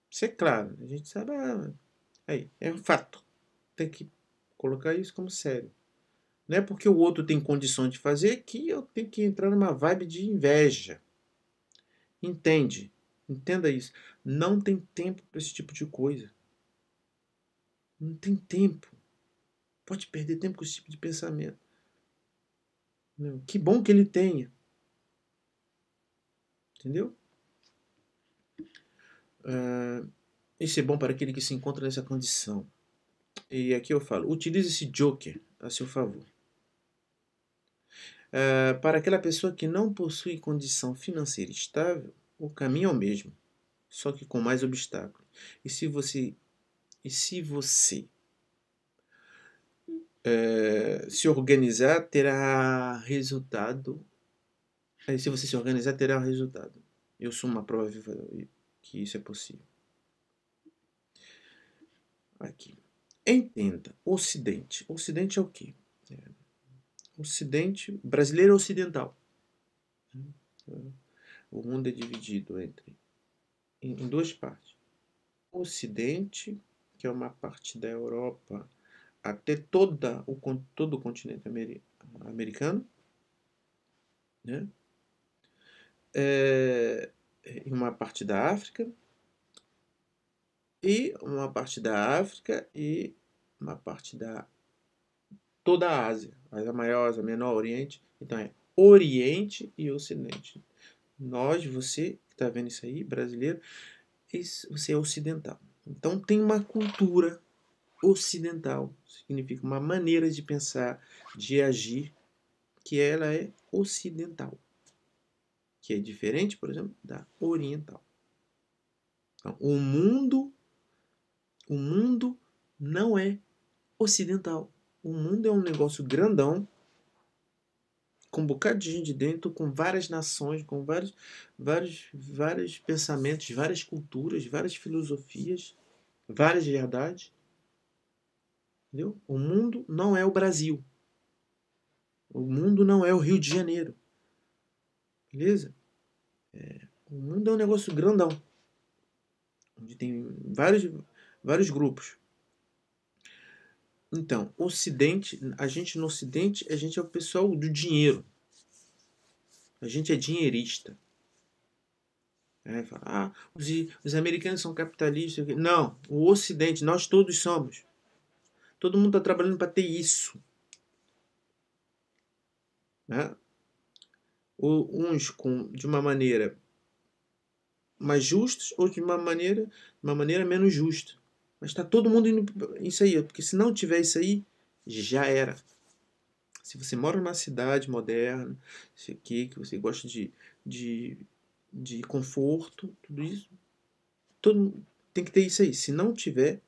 Isso é claro, a gente sabe. Ah, aí, é um fato. Tem que colocar isso como sério. Não é porque o outro tem condição de fazer que eu tenho que entrar numa vibe de inveja. Entende? Entenda isso. Não tem tempo para esse tipo de coisa. Não tem tempo. Pode perder tempo com esse tipo de pensamento. Que bom que ele tenha entendeu? Uh, isso é bom para aquele que se encontra nessa condição. E aqui eu falo, utilize esse joker a seu favor. Uh, para aquela pessoa que não possui condição financeira estável, o caminho é o mesmo, só que com mais obstáculos. E se você, e se você uh, se organizar, terá resultado Aí, se você se organizar, terá o um resultado. Eu sou uma prova viva que isso é possível. Aqui. Entenda, Ocidente. Ocidente é o quê? É. Ocidente, brasileiro ocidental. O mundo é dividido entre em duas partes. Ocidente, que é uma parte da Europa até toda o, todo o continente americano, né? é, em uma parte da África, e uma parte da África e uma parte da toda a Ásia, a maior, a menor, Oriente. Então é Oriente e Ocidente. Nós, você que está vendo isso aí, brasileiro, você é ocidental. Então tem uma cultura ocidental, significa uma maneira de pensar, de agir, que ela é ocidental que é diferente, por exemplo, da oriental. Então, o mundo o mundo não é ocidental. O mundo é um negócio grandão com um bocado de gente dentro, com várias nações, com vários, vários, vários pensamentos, várias culturas, várias filosofias, várias verdades. Entendeu? O mundo não é o Brasil. O mundo não é o Rio de Janeiro. Beleza? É, o mundo é um negócio grandão, onde tem vários, vários grupos. Então, Ocidente, a gente no Ocidente, a gente é o pessoal do dinheiro. A gente é dinheirista. É, fala, ah, os, os americanos são capitalistas. Não, o Ocidente, nós todos somos. Todo mundo está trabalhando para ter isso. Né? uns com, de uma maneira mais justos, outros de uma maneira, de uma maneira menos justa. Mas está todo mundo indo isso aí, porque se não tiver isso aí, já era. Se você mora numa cidade moderna, aqui, que você gosta de, de, de conforto, tudo isso, todo, tem que ter isso aí. Se não tiver,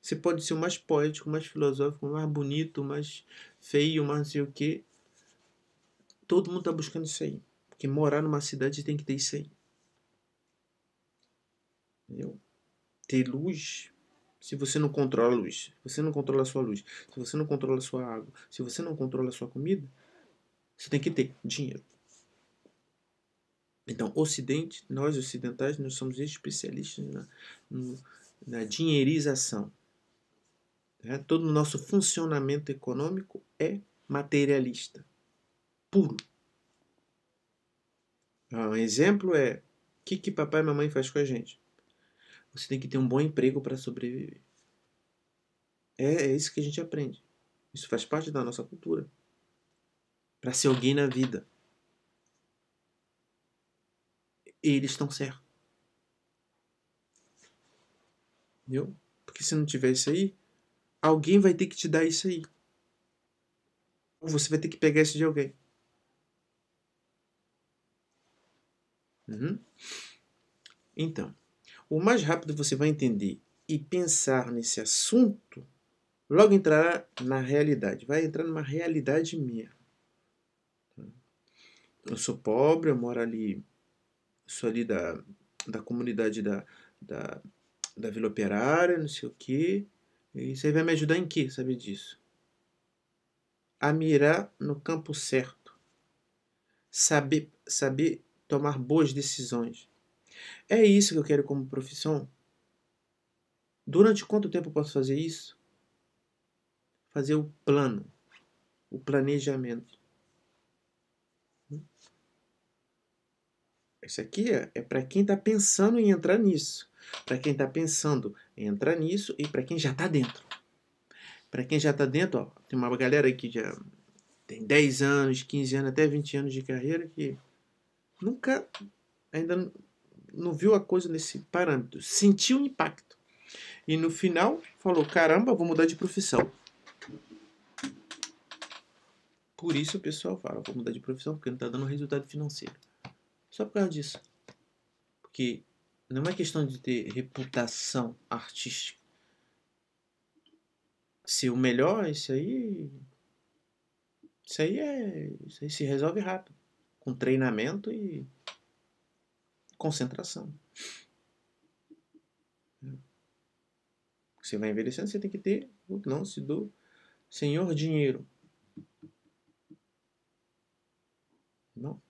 você pode ser o mais poético, o mais filosófico, o mais bonito, o mais feio, o mais não sei o que. Todo mundo está buscando isso aí. Porque morar numa cidade tem que ter isso aí. Entendeu? Ter luz. Se você não controla a luz, se você não controla a sua luz, se você não controla a sua água, se você não controla a sua comida, você tem que ter dinheiro. Então, Ocidente, nós ocidentais, nós somos especialistas na, na dinheirização. Né? Todo o nosso funcionamento econômico é materialista puro. Ah, um exemplo é o que, que papai e mamãe faz com a gente. Você tem que ter um bom emprego para sobreviver. É, é isso que a gente aprende. Isso faz parte da nossa cultura. Para ser alguém na vida. E eles estão certos. Entendeu? Porque se não tiver isso aí, alguém vai ter que te dar isso aí. Ou você vai ter que pegar isso de alguém. Uhum. Então, o mais rápido você vai entender e pensar nesse assunto, logo entrará na realidade. Vai entrar numa realidade minha. Eu sou pobre, eu moro ali, sou ali da, da comunidade da, da, da Vila Operária, não sei o quê. E isso aí vai me ajudar em quê, sabe disso? A mirar no campo certo. Saber, saber tomar boas decisões. É isso que eu quero como profissão? Durante quanto tempo eu posso fazer isso? Fazer o plano, o planejamento. Isso aqui é, é para quem está pensando em entrar nisso. Para quem está pensando em entrar nisso e para quem já está dentro. Para quem já está dentro, ó, tem uma galera aqui que já tem 10 anos, 15 anos, até 20 anos de carreira que nunca ainda não viu a coisa nesse parâmetro, sentiu o impacto. E no final falou: caramba, vou mudar de profissão. Por isso o pessoal fala: vou mudar de profissão porque não está dando resultado financeiro. Só por causa disso. Porque não é questão de ter reputação artística. Se o melhor, isso aí. Isso aí é. Isso aí se resolve rápido com treinamento e concentração. Você vai envelhecendo, você tem que ter o lance do Senhor dinheiro. Não.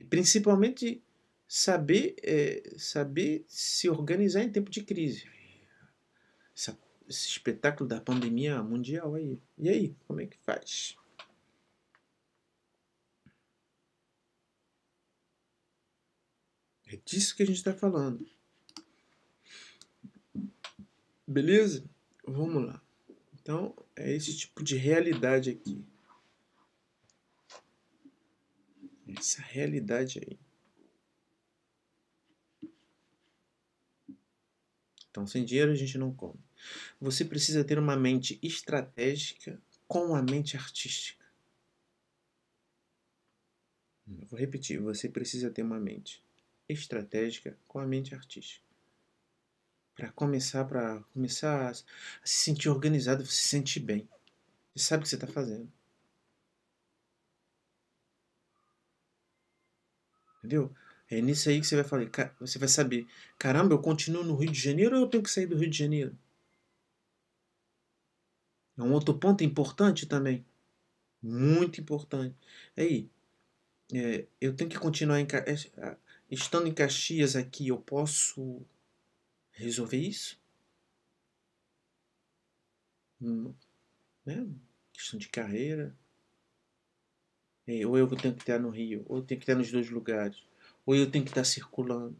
E principalmente saber, é, saber se organizar em tempo de crise. Essa, esse espetáculo da pandemia mundial aí. E aí, como é que faz? É disso que a gente está falando. Beleza? Vamos lá. Então, é esse tipo de realidade aqui. Essa realidade aí. Então, sem dinheiro a gente não come. Você precisa ter uma mente estratégica com a mente artística. Vou repetir, você precisa ter uma mente estratégica com a mente artística. Para começar, para começar a se sentir organizado, você se sentir bem. Você sabe o que você está fazendo. Entendeu? É nisso aí que você vai falar, você vai saber, caramba, eu continuo no Rio de Janeiro ou eu tenho que sair do Rio de Janeiro? É um outro ponto importante também. Muito importante. Aí, é, eu tenho que continuar em, é, estando em Caxias aqui, eu posso resolver isso? Hum, né? Questão de carreira. É, ou eu tenho que estar no Rio, ou eu tenho que estar nos dois lugares, ou eu tenho que estar circulando,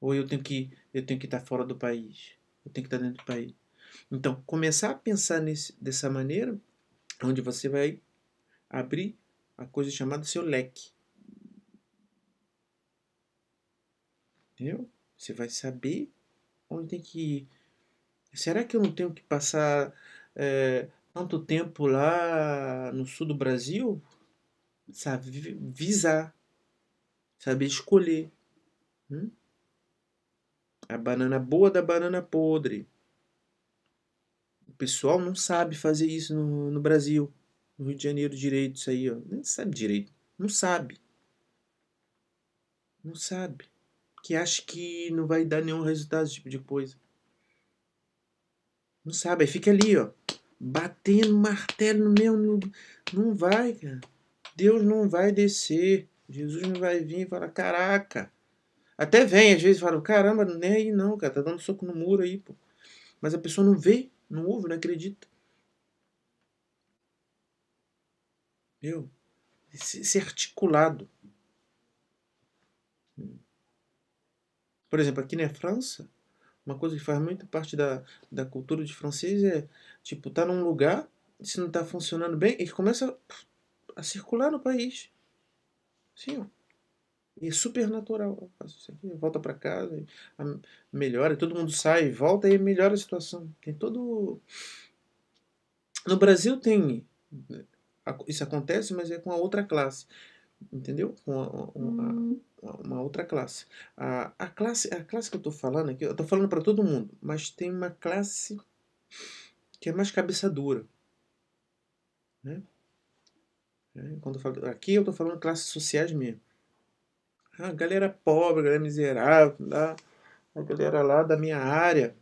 ou eu tenho que eu tenho que estar fora do país, eu tenho que estar dentro do país. Então, começar a pensar nesse, dessa maneira, é onde você vai abrir a coisa chamada seu leque. Entendeu? Você vai saber onde tem que ir. Será que eu não tenho que passar é, tanto tempo lá no sul do Brasil? Sabe visar, saber escolher. Hum? A banana boa da banana podre. O pessoal não sabe fazer isso no, no Brasil, no Rio de Janeiro direito, isso aí, ó. Nem sabe direito. Não sabe. Não sabe que acha que não vai dar nenhum resultado, esse tipo de coisa. Não sabe, aí fica ali, ó. Batendo martelo no meu. Não, não vai, cara. Deus não vai descer. Jesus não vai vir e falar, caraca. Até vem, às vezes falam, caramba, não é aí não, cara. Tá dando soco no muro aí, pô. Mas a pessoa não vê, não ouve, não acredita. Meu, ser articulado. Por exemplo, aqui na França, uma coisa que faz muito parte da, da cultura de francês é, tipo, tá num lugar, se não tá funcionando bem, ele começa a, a circular no país. Sim, ó. E é super natural. volta para casa, melhora, todo mundo sai, volta e melhora a situação. Tem todo. No Brasil tem. Né, isso acontece, mas é com a outra classe. Entendeu? Com a, uma... hum uma outra classe. A, a classe. a classe que eu estou falando aqui, eu estou falando para todo mundo, mas tem uma classe que é mais cabeça dura. Né? É, quando eu falo, aqui eu estou falando classes sociais mesmo. A ah, galera pobre, a galera miserável, lá, tá? a galera lá da minha área.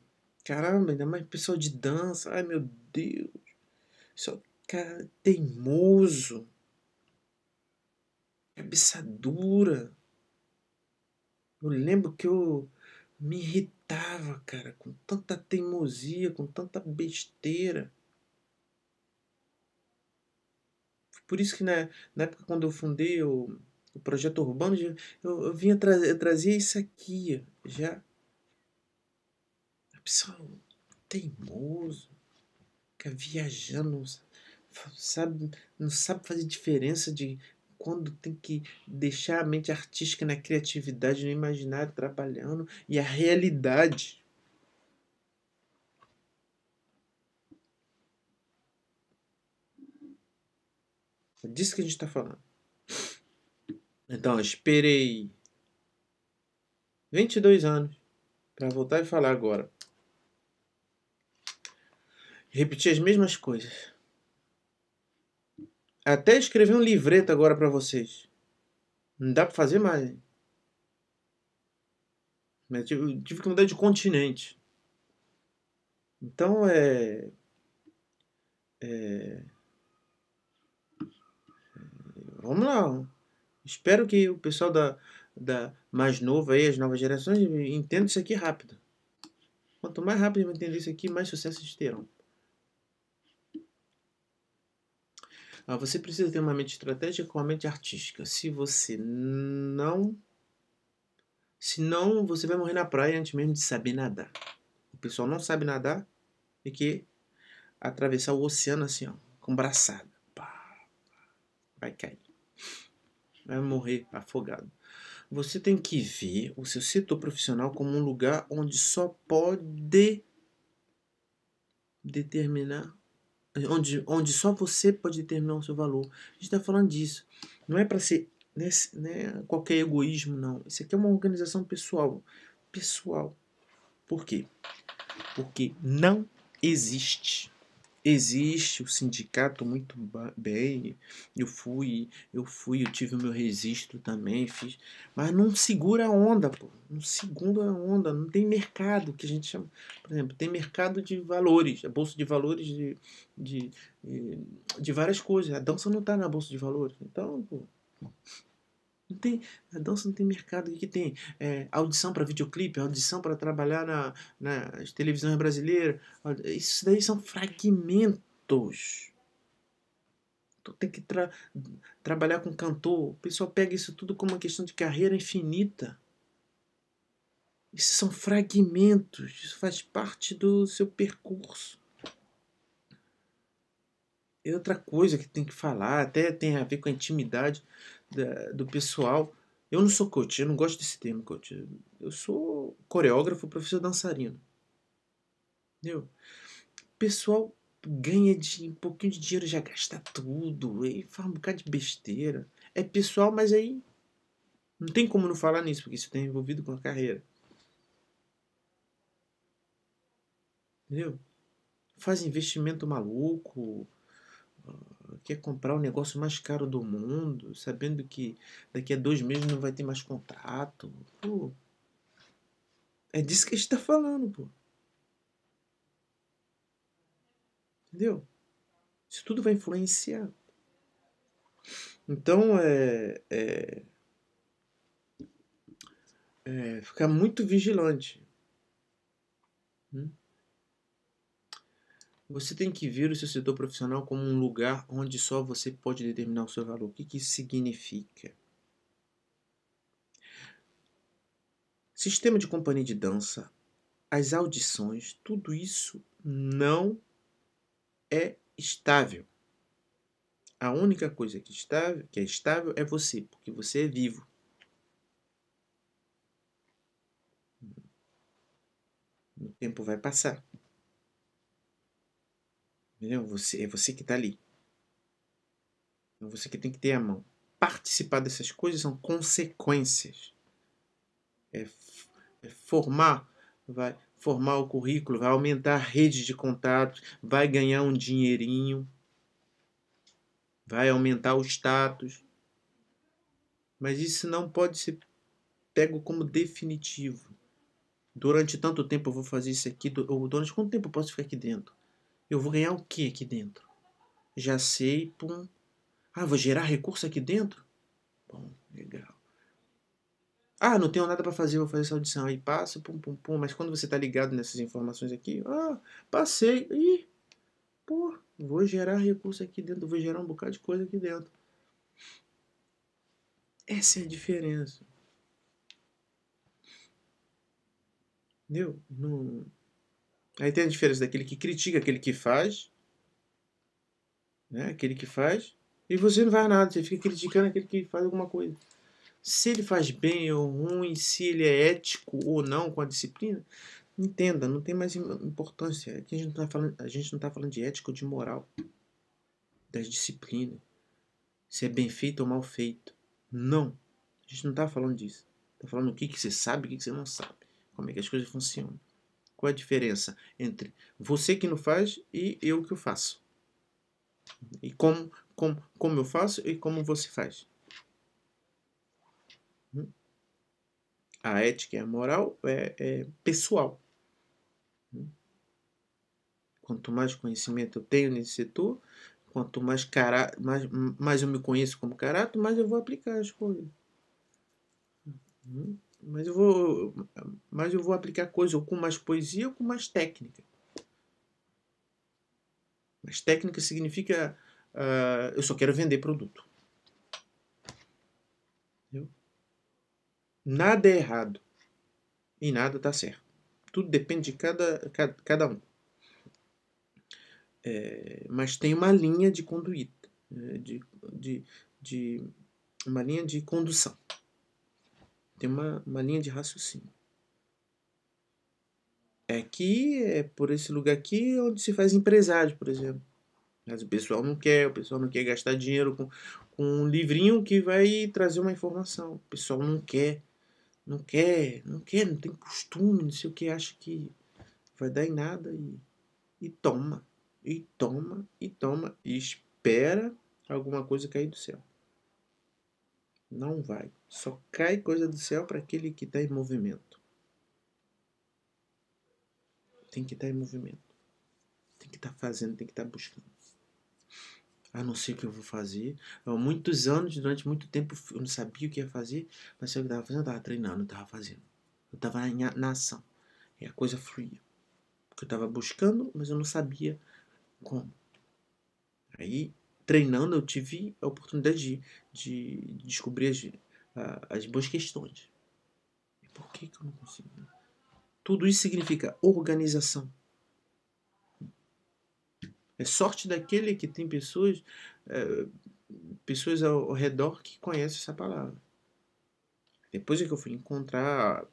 Caramba, ainda mais pessoal de dança. Ai meu Deus. Só cara teimoso. Cabeça dura. Eu lembro que eu me irritava, cara, com tanta teimosia, com tanta besteira. Por isso que na, na época quando eu fundei o, o projeto urbano, eu, eu vinha trazer, eu trazia isso aqui já. A pessoa teimoso, fica viajando, sabe, não sabe fazer diferença de quando tem que deixar a mente artística na criatividade, no imaginário trabalhando e a realidade. É disso que a gente está falando. Então, eu esperei 22 anos para voltar e falar agora. Repetir as mesmas coisas. Até escrevi um livreto agora para vocês. Não dá para fazer mais. tive que mudar de continente. Então é. é... Vamos lá. Espero que o pessoal da, da mais novo aí, as novas gerações, entenda isso aqui rápido. Quanto mais rápido eu entender isso aqui, mais sucesso eles terão. Ah, você precisa ter uma mente estratégica com uma mente artística. Se você não. Senão você vai morrer na praia antes mesmo de saber nadar. O pessoal não sabe nadar e que atravessar o oceano assim, ó, com braçada. vai cair. Vai morrer afogado. Você tem que ver o seu setor profissional como um lugar onde só pode determinar onde, onde só você pode determinar o seu valor. A gente está falando disso. Não é para ser nesse, né, né, qualquer egoísmo, não. Isso aqui é uma organização pessoal. Pessoal. Por quê? Porque não existe Existe o sindicato muito bem. Eu fui, eu fui, eu tive o meu registro também, fiz. Mas não segura a onda, pô. Não segura a onda. Não tem mercado que a gente chama. Por exemplo, tem mercado de valores, a bolsa de valores de, de, eh, de várias coisas. A dança não está na bolsa de valores. Então, pô, não tem, a dança não tem mercado. O que tem? É, audição para videoclipe, audição para trabalhar na, na televisão brasileira. Isso daí são fragmentos. Tu então tem que tra trabalhar com cantor. O pessoal pega isso tudo como uma questão de carreira infinita. Isso são fragmentos. Isso faz parte do seu percurso. E outra coisa que tem que falar, até tem a ver com a intimidade da, do pessoal. Eu não sou coach, eu não gosto desse termo coach. Eu sou coreógrafo, professor dançarino. Entendeu? O pessoal ganha de, um pouquinho de dinheiro, já gasta tudo, e faz um bocado de besteira. É pessoal, mas aí não tem como não falar nisso, porque isso tem envolvido com a carreira. Entendeu? Faz investimento maluco, quer comprar o negócio mais caro do mundo, sabendo que daqui a dois meses não vai ter mais contrato. Pô, é disso que a gente está falando, pô. Entendeu? Isso tudo vai influenciar. Então, é, é, é ficar muito vigilante. Hum? Você tem que ver o seu setor profissional como um lugar onde só você pode determinar o seu valor. O que, que isso significa? Sistema de companhia de dança, as audições, tudo isso não é estável. A única coisa que, estável, que é estável é você, porque você é vivo. O tempo vai passar. Entendeu? Né? Você, é você que está ali. É você que tem que ter a mão. Participar dessas coisas são consequências. É, é formar, vai formar o currículo, vai aumentar a rede de contatos, vai ganhar um dinheirinho, vai aumentar o status. Mas isso não pode ser pego como definitivo. Durante tanto tempo eu vou fazer isso aqui, ou durante quanto tempo eu posso ficar aqui dentro? Eu vou ganhar o que aqui dentro? Já sei, pum. Ah, vou gerar recurso aqui dentro? Bom, legal. Ah, não tenho nada para fazer, vou fazer essa audição. Aí passa, pum, pum, pum. Mas quando você está ligado nessas informações aqui, ah, passei. Ih, pô, vou gerar recurso aqui dentro, vou gerar um bocado de coisa aqui dentro. Essa é a diferença. Entendeu? Não, Aí tem a diferença daquele que critica, aquele que faz, né? aquele que faz, e você não faz nada, você fica criticando aquele que faz alguma coisa. Se ele faz bem ou ruim, se ele é ético ou não com a disciplina, entenda, não tem mais importância. Aqui a gente não está falando, a gente não tá falando de ética ou de moral, das disciplinas, se é bem feito ou mal feito. Não, a gente não está falando disso. Está falando o que, que você sabe e o que, que você não sabe, como é que as coisas funcionam. Qual a diferença entre você que não faz e eu que faço? E como, como, como eu faço e como você faz? Hum? A ética e é a moral é, é pessoal. Hum? Quanto mais conhecimento eu tenho nesse setor, quanto mais, cara, mais, mais eu me conheço como caráter, mais eu vou aplicar as coisas. Hum? mas eu vou, mas eu vou aplicar coisa com mais poesia ou com mais técnica. Mas técnica significa uh, eu só quero vender produto. Entendeu? Nada é errado e nada está certo. Tudo depende de cada, cada, cada um. É, mas tem uma linha de conduíta, né, de, de, de uma linha de condução tem uma, uma linha de raciocínio. É aqui, é por esse lugar aqui é onde se faz empresário, por exemplo. Mas o pessoal não quer, o pessoal não quer gastar dinheiro com, com um livrinho que vai trazer uma informação. O pessoal não quer, não quer, não quer, não tem costume, não sei o que, acha que vai dar em nada e, e toma, e toma, e toma, e espera alguma coisa cair do céu. Não vai. Só cai coisa do céu para aquele que está em movimento. Tem que estar tá em movimento. Tem que tá estar tá fazendo, tem que estar tá buscando. Ah, não sei o que eu vou fazer. Há muitos anos, durante muito tempo, eu não sabia o que ia fazer, mas eu estava fazendo, eu estava treinando, eu estava fazendo. Eu estava na, na ação. E a coisa fluía. Porque eu estava buscando, mas eu não sabia como. Aí, treinando, eu tive a oportunidade de, de descobrir as as boas questões. por que, que eu não consigo? Tudo isso significa organização. É sorte daquele que tem pessoas, é, pessoas ao, ao, redor que conhecem essa palavra. Depois é que eu fui encontrar.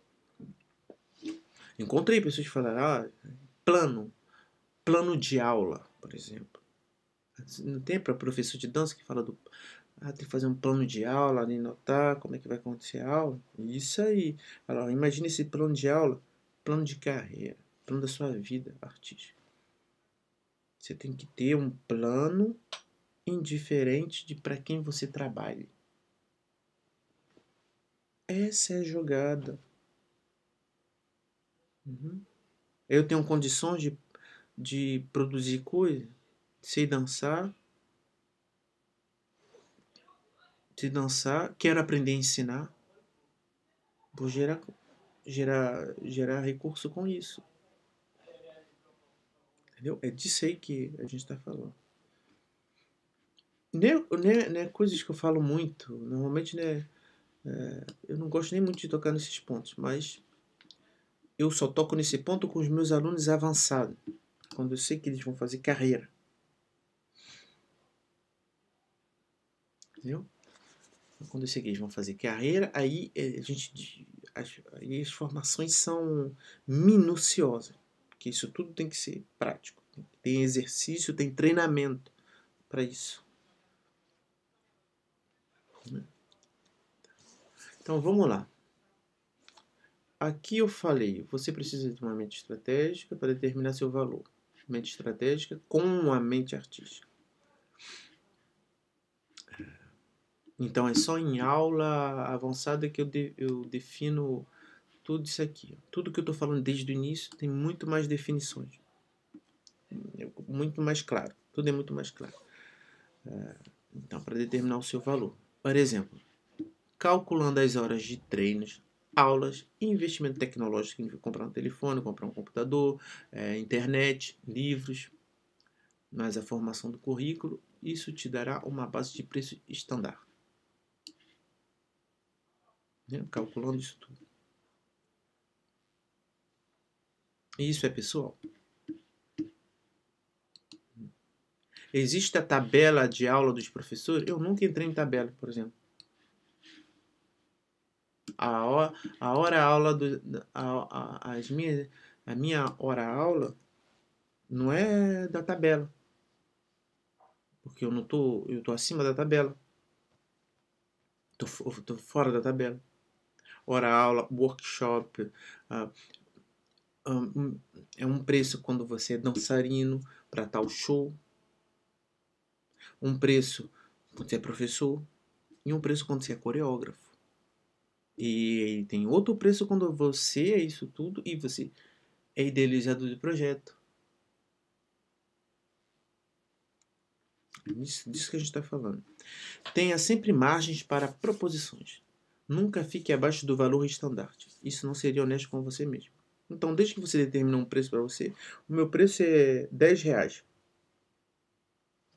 Encontrei pessoas que falaram, ah, plano, plano de aula, por exemplo. Não tem para professor de dança que fala do ah, tem que fazer um plano de aula, anotar como é que vai acontecer a aula. Isso aí. imagina esse plano de aula, plano de carreira, plano da sua vida artística. Você tem que ter um plano indiferente de para quem você trabalhe. Essa é a jogada. Uhum. Eu tenho condições de, de produzir coisa, sei dançar, de dançar, quero aprender a ensinar. Vou gerar, gerar, gerar recurso com isso. Entendeu? É disso aí que a gente está falando. nem né, nem né, né, coisas que eu falo muito, normalmente né, é, eu não gosto nem muito de tocar nesses pontos, mas eu só toco nesse ponto com os meus alunos avançados, quando eu sei que eles vão fazer carreira. Entendeu? quando os seguintes vão fazer carreira, aí eh, a gente as, as formações são minuciosas, porque isso tudo tem que ser prático, tem exercício, tem treinamento para isso. Né? Então vamos lá. Aqui eu falei, você precisa de uma mente estratégica para determinar seu valor. Mente estratégica com a mente artística. Então é só em aula avançada que eu, de, eu defino tudo isso aqui. Tudo que eu estou falando desde o início tem muito mais definições. É muito mais claro. Tudo é muito mais claro. É, então, para determinar o seu valor. Por exemplo, calculando as horas de treinos, aulas, investimento tecnológico, comprar um telefone, comprar um computador, é, internet, livros, mas a formação do currículo, isso te dará uma base de preço estándar né? calculando isso tudo. E isso é pessoal. Existe a tabela de aula dos professores? Eu nunca entrei em tabela, por exemplo. A hora, a hora aula do, a, a, as minhas, a minha hora aula não é da tabela. Porque eu não tô, eu tô acima da tabela. Tô, tô fora da tabela hora aula, workshop. Ah, um, hum, é um preço quando você é dançarino para tal show. Um preço quando você é professor. E um preço quando você é coreógrafo. E, e tem outro preço quando você é isso tudo e você é idealizador de projeto. Disso, disso que a gente está falando. Tenha sempre margens para proposições. Nunca fique abaixo do valor estandarte. Isso não seria honesto com você mesmo. Então, desde que você determine um preço para você, o meu preço é 10 reais.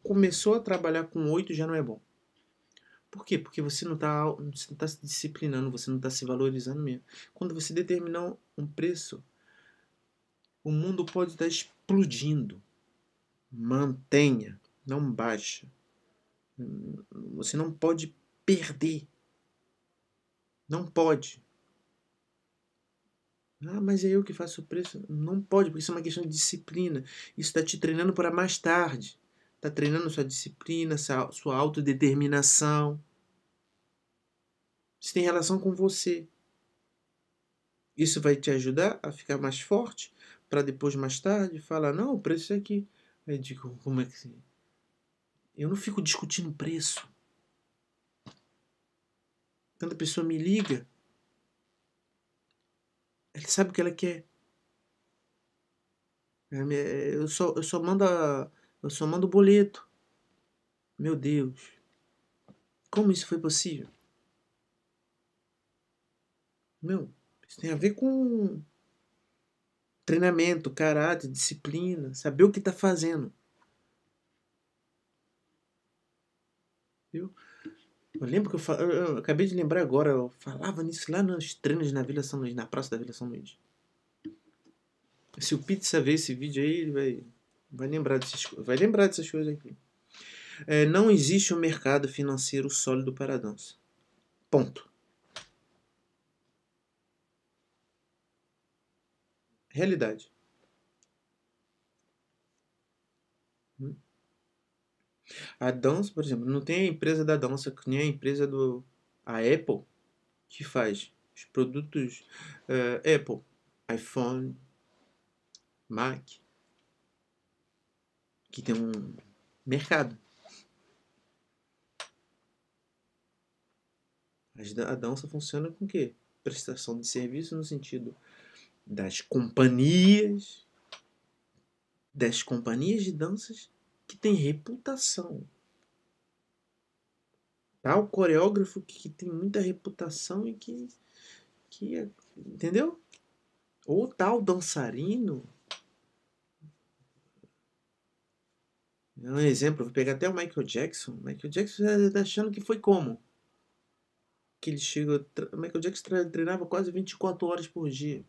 Começou a trabalhar com 8 já não é bom. Por quê? Porque você não está tá se disciplinando, você não está se valorizando mesmo. Quando você determinar um preço, o mundo pode estar explodindo. Mantenha, não baixa. Você não pode perder não pode. Ah, mas é eu que faço o preço. Não pode, porque isso é uma questão de disciplina. Isso está te treinando para mais tarde. Está treinando sua disciplina, sua autodeterminação. Isso tem relação com você. Isso vai te ajudar a ficar mais forte para depois, mais tarde, falar: não, o preço é aqui. Aí eu digo: como é que. Eu não fico discutindo preço. Quando a pessoa me liga, ela sabe o que ela quer. Eu só, eu só mando a, eu só mando o boleto. Meu Deus. Como isso foi possível? Meu, isso tem a ver com treinamento, caráter, disciplina, saber o que está fazendo. Eu lembro que eu, fal... eu acabei de lembrar agora, eu falava nisso lá nos treinos na Vila São Luís, na Praça da Vila São Luís. Se o Pizza ver esse vídeo aí, ele vai, vai, lembrar, dessas, vai lembrar dessas coisas aqui. É, não existe um mercado financeiro sólido para a dança. Ponto. Realidade. A dança, por exemplo, não tem a empresa da dança, nem a empresa do. A Apple, que faz os produtos uh, Apple, iPhone, Mac, que tem um mercado. A dança funciona com o quê? Prestação de serviço no sentido das companhias, das companhias de danças que tem reputação. Tá? O coreógrafo que, que tem muita reputação e que, que. É, entendeu? Ou tal dançarino. Um exemplo, vou pegar até o Michael Jackson. Michael Jackson está achando que foi como? Que ele chegou. Michael Jackson treinava quase 24 horas por dia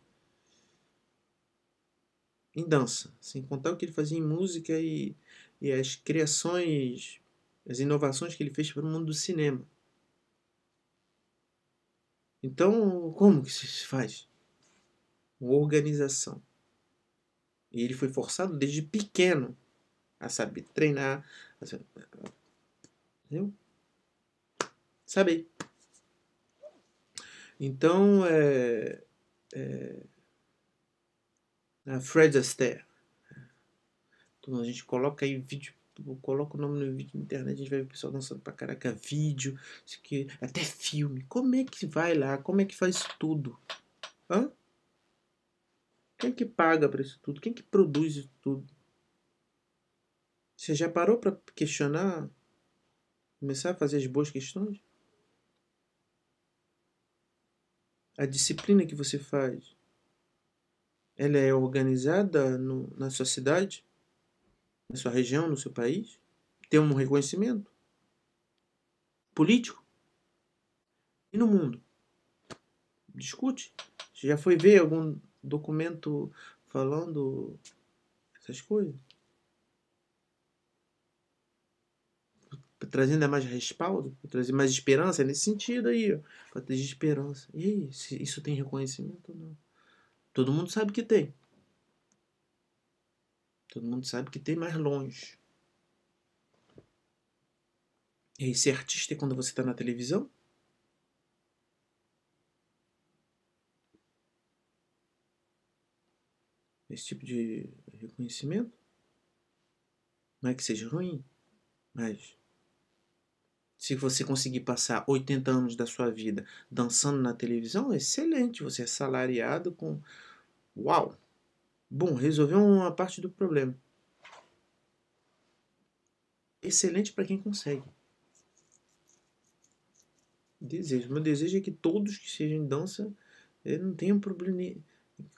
em dança, sem contar o que ele fazia em música e e as criações, as inovações que ele fez para o mundo do cinema. Então, como que se faz? Uma organização. E ele foi forçado desde pequeno a saber treinar, a saber, entendeu? Saber. Então, é, é, a Fred Astaire a gente coloca aí vídeo, coloca o nome no vídeo na internet, a gente vai ver o pessoal dançando pra caraca, vídeo, isso aqui, até filme. Como é que vai lá? Como é que faz tudo? Hã? Quem que paga pra isso tudo? Quem que produz isso tudo? Você já parou pra questionar? Começar a fazer as boas questões? A disciplina que você faz, ela é organizada no, na sua cidade? na sua região, no seu país, ter um reconhecimento político e no mundo. Discute. Você já foi ver algum documento falando essas coisas? Trazendo mais respaldo, trazer mais esperança, é nesse sentido aí, para trazer esperança. E aí, isso tem reconhecimento ou não? Todo mundo sabe que tem. Todo mundo sabe que tem mais longe. E aí, ser artista é quando você está na televisão? Esse tipo de reconhecimento? Não é que seja ruim, mas se você conseguir passar 80 anos da sua vida dançando na televisão, excelente. Você é salariado com. Uau! Bom, resolveu uma parte do problema. Excelente para quem consegue. Desejo. Meu desejo é que todos que sejam em dança eh, não tenham problema.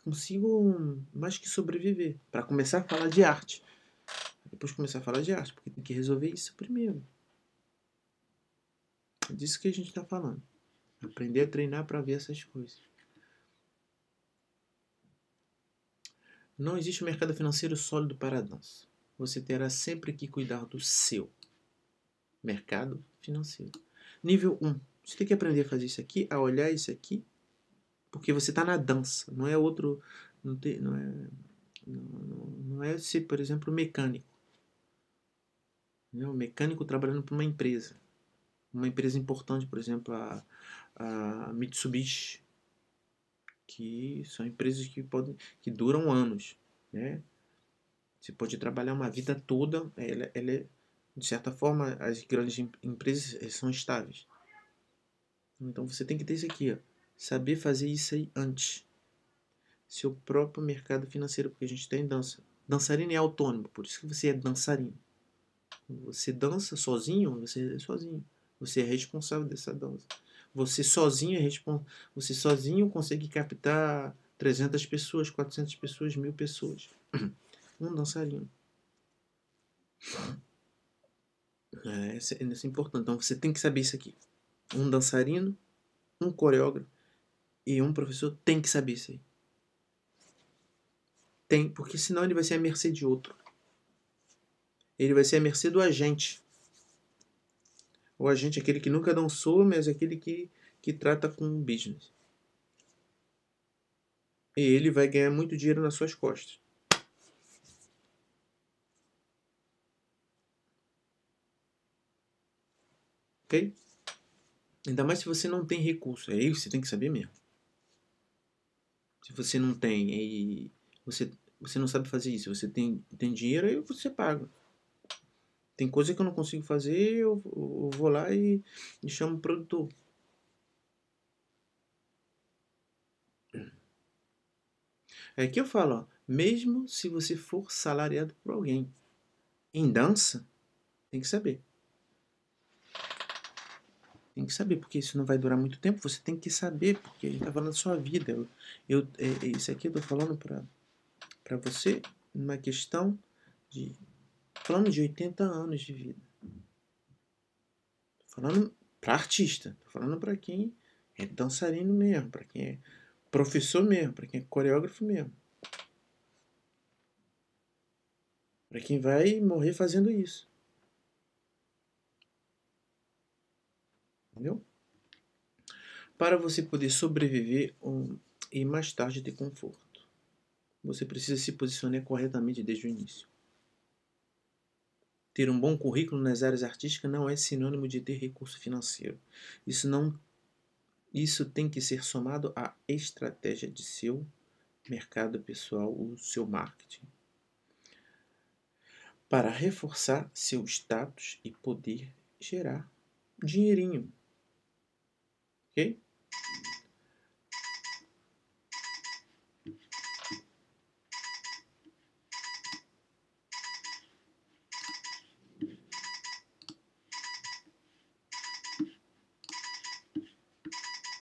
Consigam mais que sobreviver. Para começar a falar de arte. Depois começar a falar de arte, porque tem que resolver isso primeiro. É disso que a gente está falando. Aprender a treinar para ver essas coisas. Não existe um mercado financeiro sólido para a dança. Você terá sempre que cuidar do seu mercado financeiro. Nível 1. Você tem que aprender a fazer isso aqui, a olhar isso aqui, porque você está na dança, não é outro. Não, tem, não é, não, não é ser, por exemplo, mecânico. Não, um mecânico trabalhando para uma empresa. Uma empresa importante, por exemplo, a, a Mitsubishi que são empresas que podem que duram anos, né? Você pode trabalhar uma vida toda, ela, ela é, de certa forma as grandes empresas são estáveis. Então você tem que ter isso aqui, ó, saber fazer isso aí antes. Seu próprio mercado financeiro, porque a gente tem dança. Dançarino é autônomo, por isso que você é dançarino. você dança sozinho, você é sozinho. Você é responsável dessa dança. Você sozinho, você sozinho consegue captar 300 pessoas, 400 pessoas, mil pessoas. Um dançarino. É, isso é, isso é importante. Então você tem que saber isso aqui. Um dançarino, um coreógrafo e um professor tem que saber isso aí. Tem, porque senão ele vai ser à mercê de outro. Ele vai ser à mercê do agente. O agente é aquele que nunca dançou, mas é aquele que, que trata com business. E ele vai ganhar muito dinheiro nas suas costas. Ok? Ainda mais se você não tem recurso. É isso que você tem que saber mesmo. Se você não tem e você, você não sabe fazer isso, você tem, tem dinheiro, aí você paga. Tem coisa que eu não consigo fazer, eu, eu vou lá e, e chamo o produtor. É que eu falo, ó, mesmo se você for salariado por alguém em dança, tem que saber. Tem que saber, porque isso não vai durar muito tempo. Você tem que saber, porque a gente tá falando da sua vida. Eu, eu é, é isso aqui eu tô falando para pra você numa questão de Falando de 80 anos de vida. Tô falando para artista, tô falando para quem é dançarino mesmo, para quem é professor mesmo, para quem é coreógrafo mesmo. Para quem vai morrer fazendo isso. Entendeu? Para você poder sobreviver um, e mais tarde ter conforto, você precisa se posicionar corretamente desde o início. Ter um bom currículo nas áreas artísticas não é sinônimo de ter recurso financeiro. Isso não isso tem que ser somado à estratégia de seu mercado pessoal, o seu marketing. Para reforçar seu status e poder gerar dinheirinho. OK?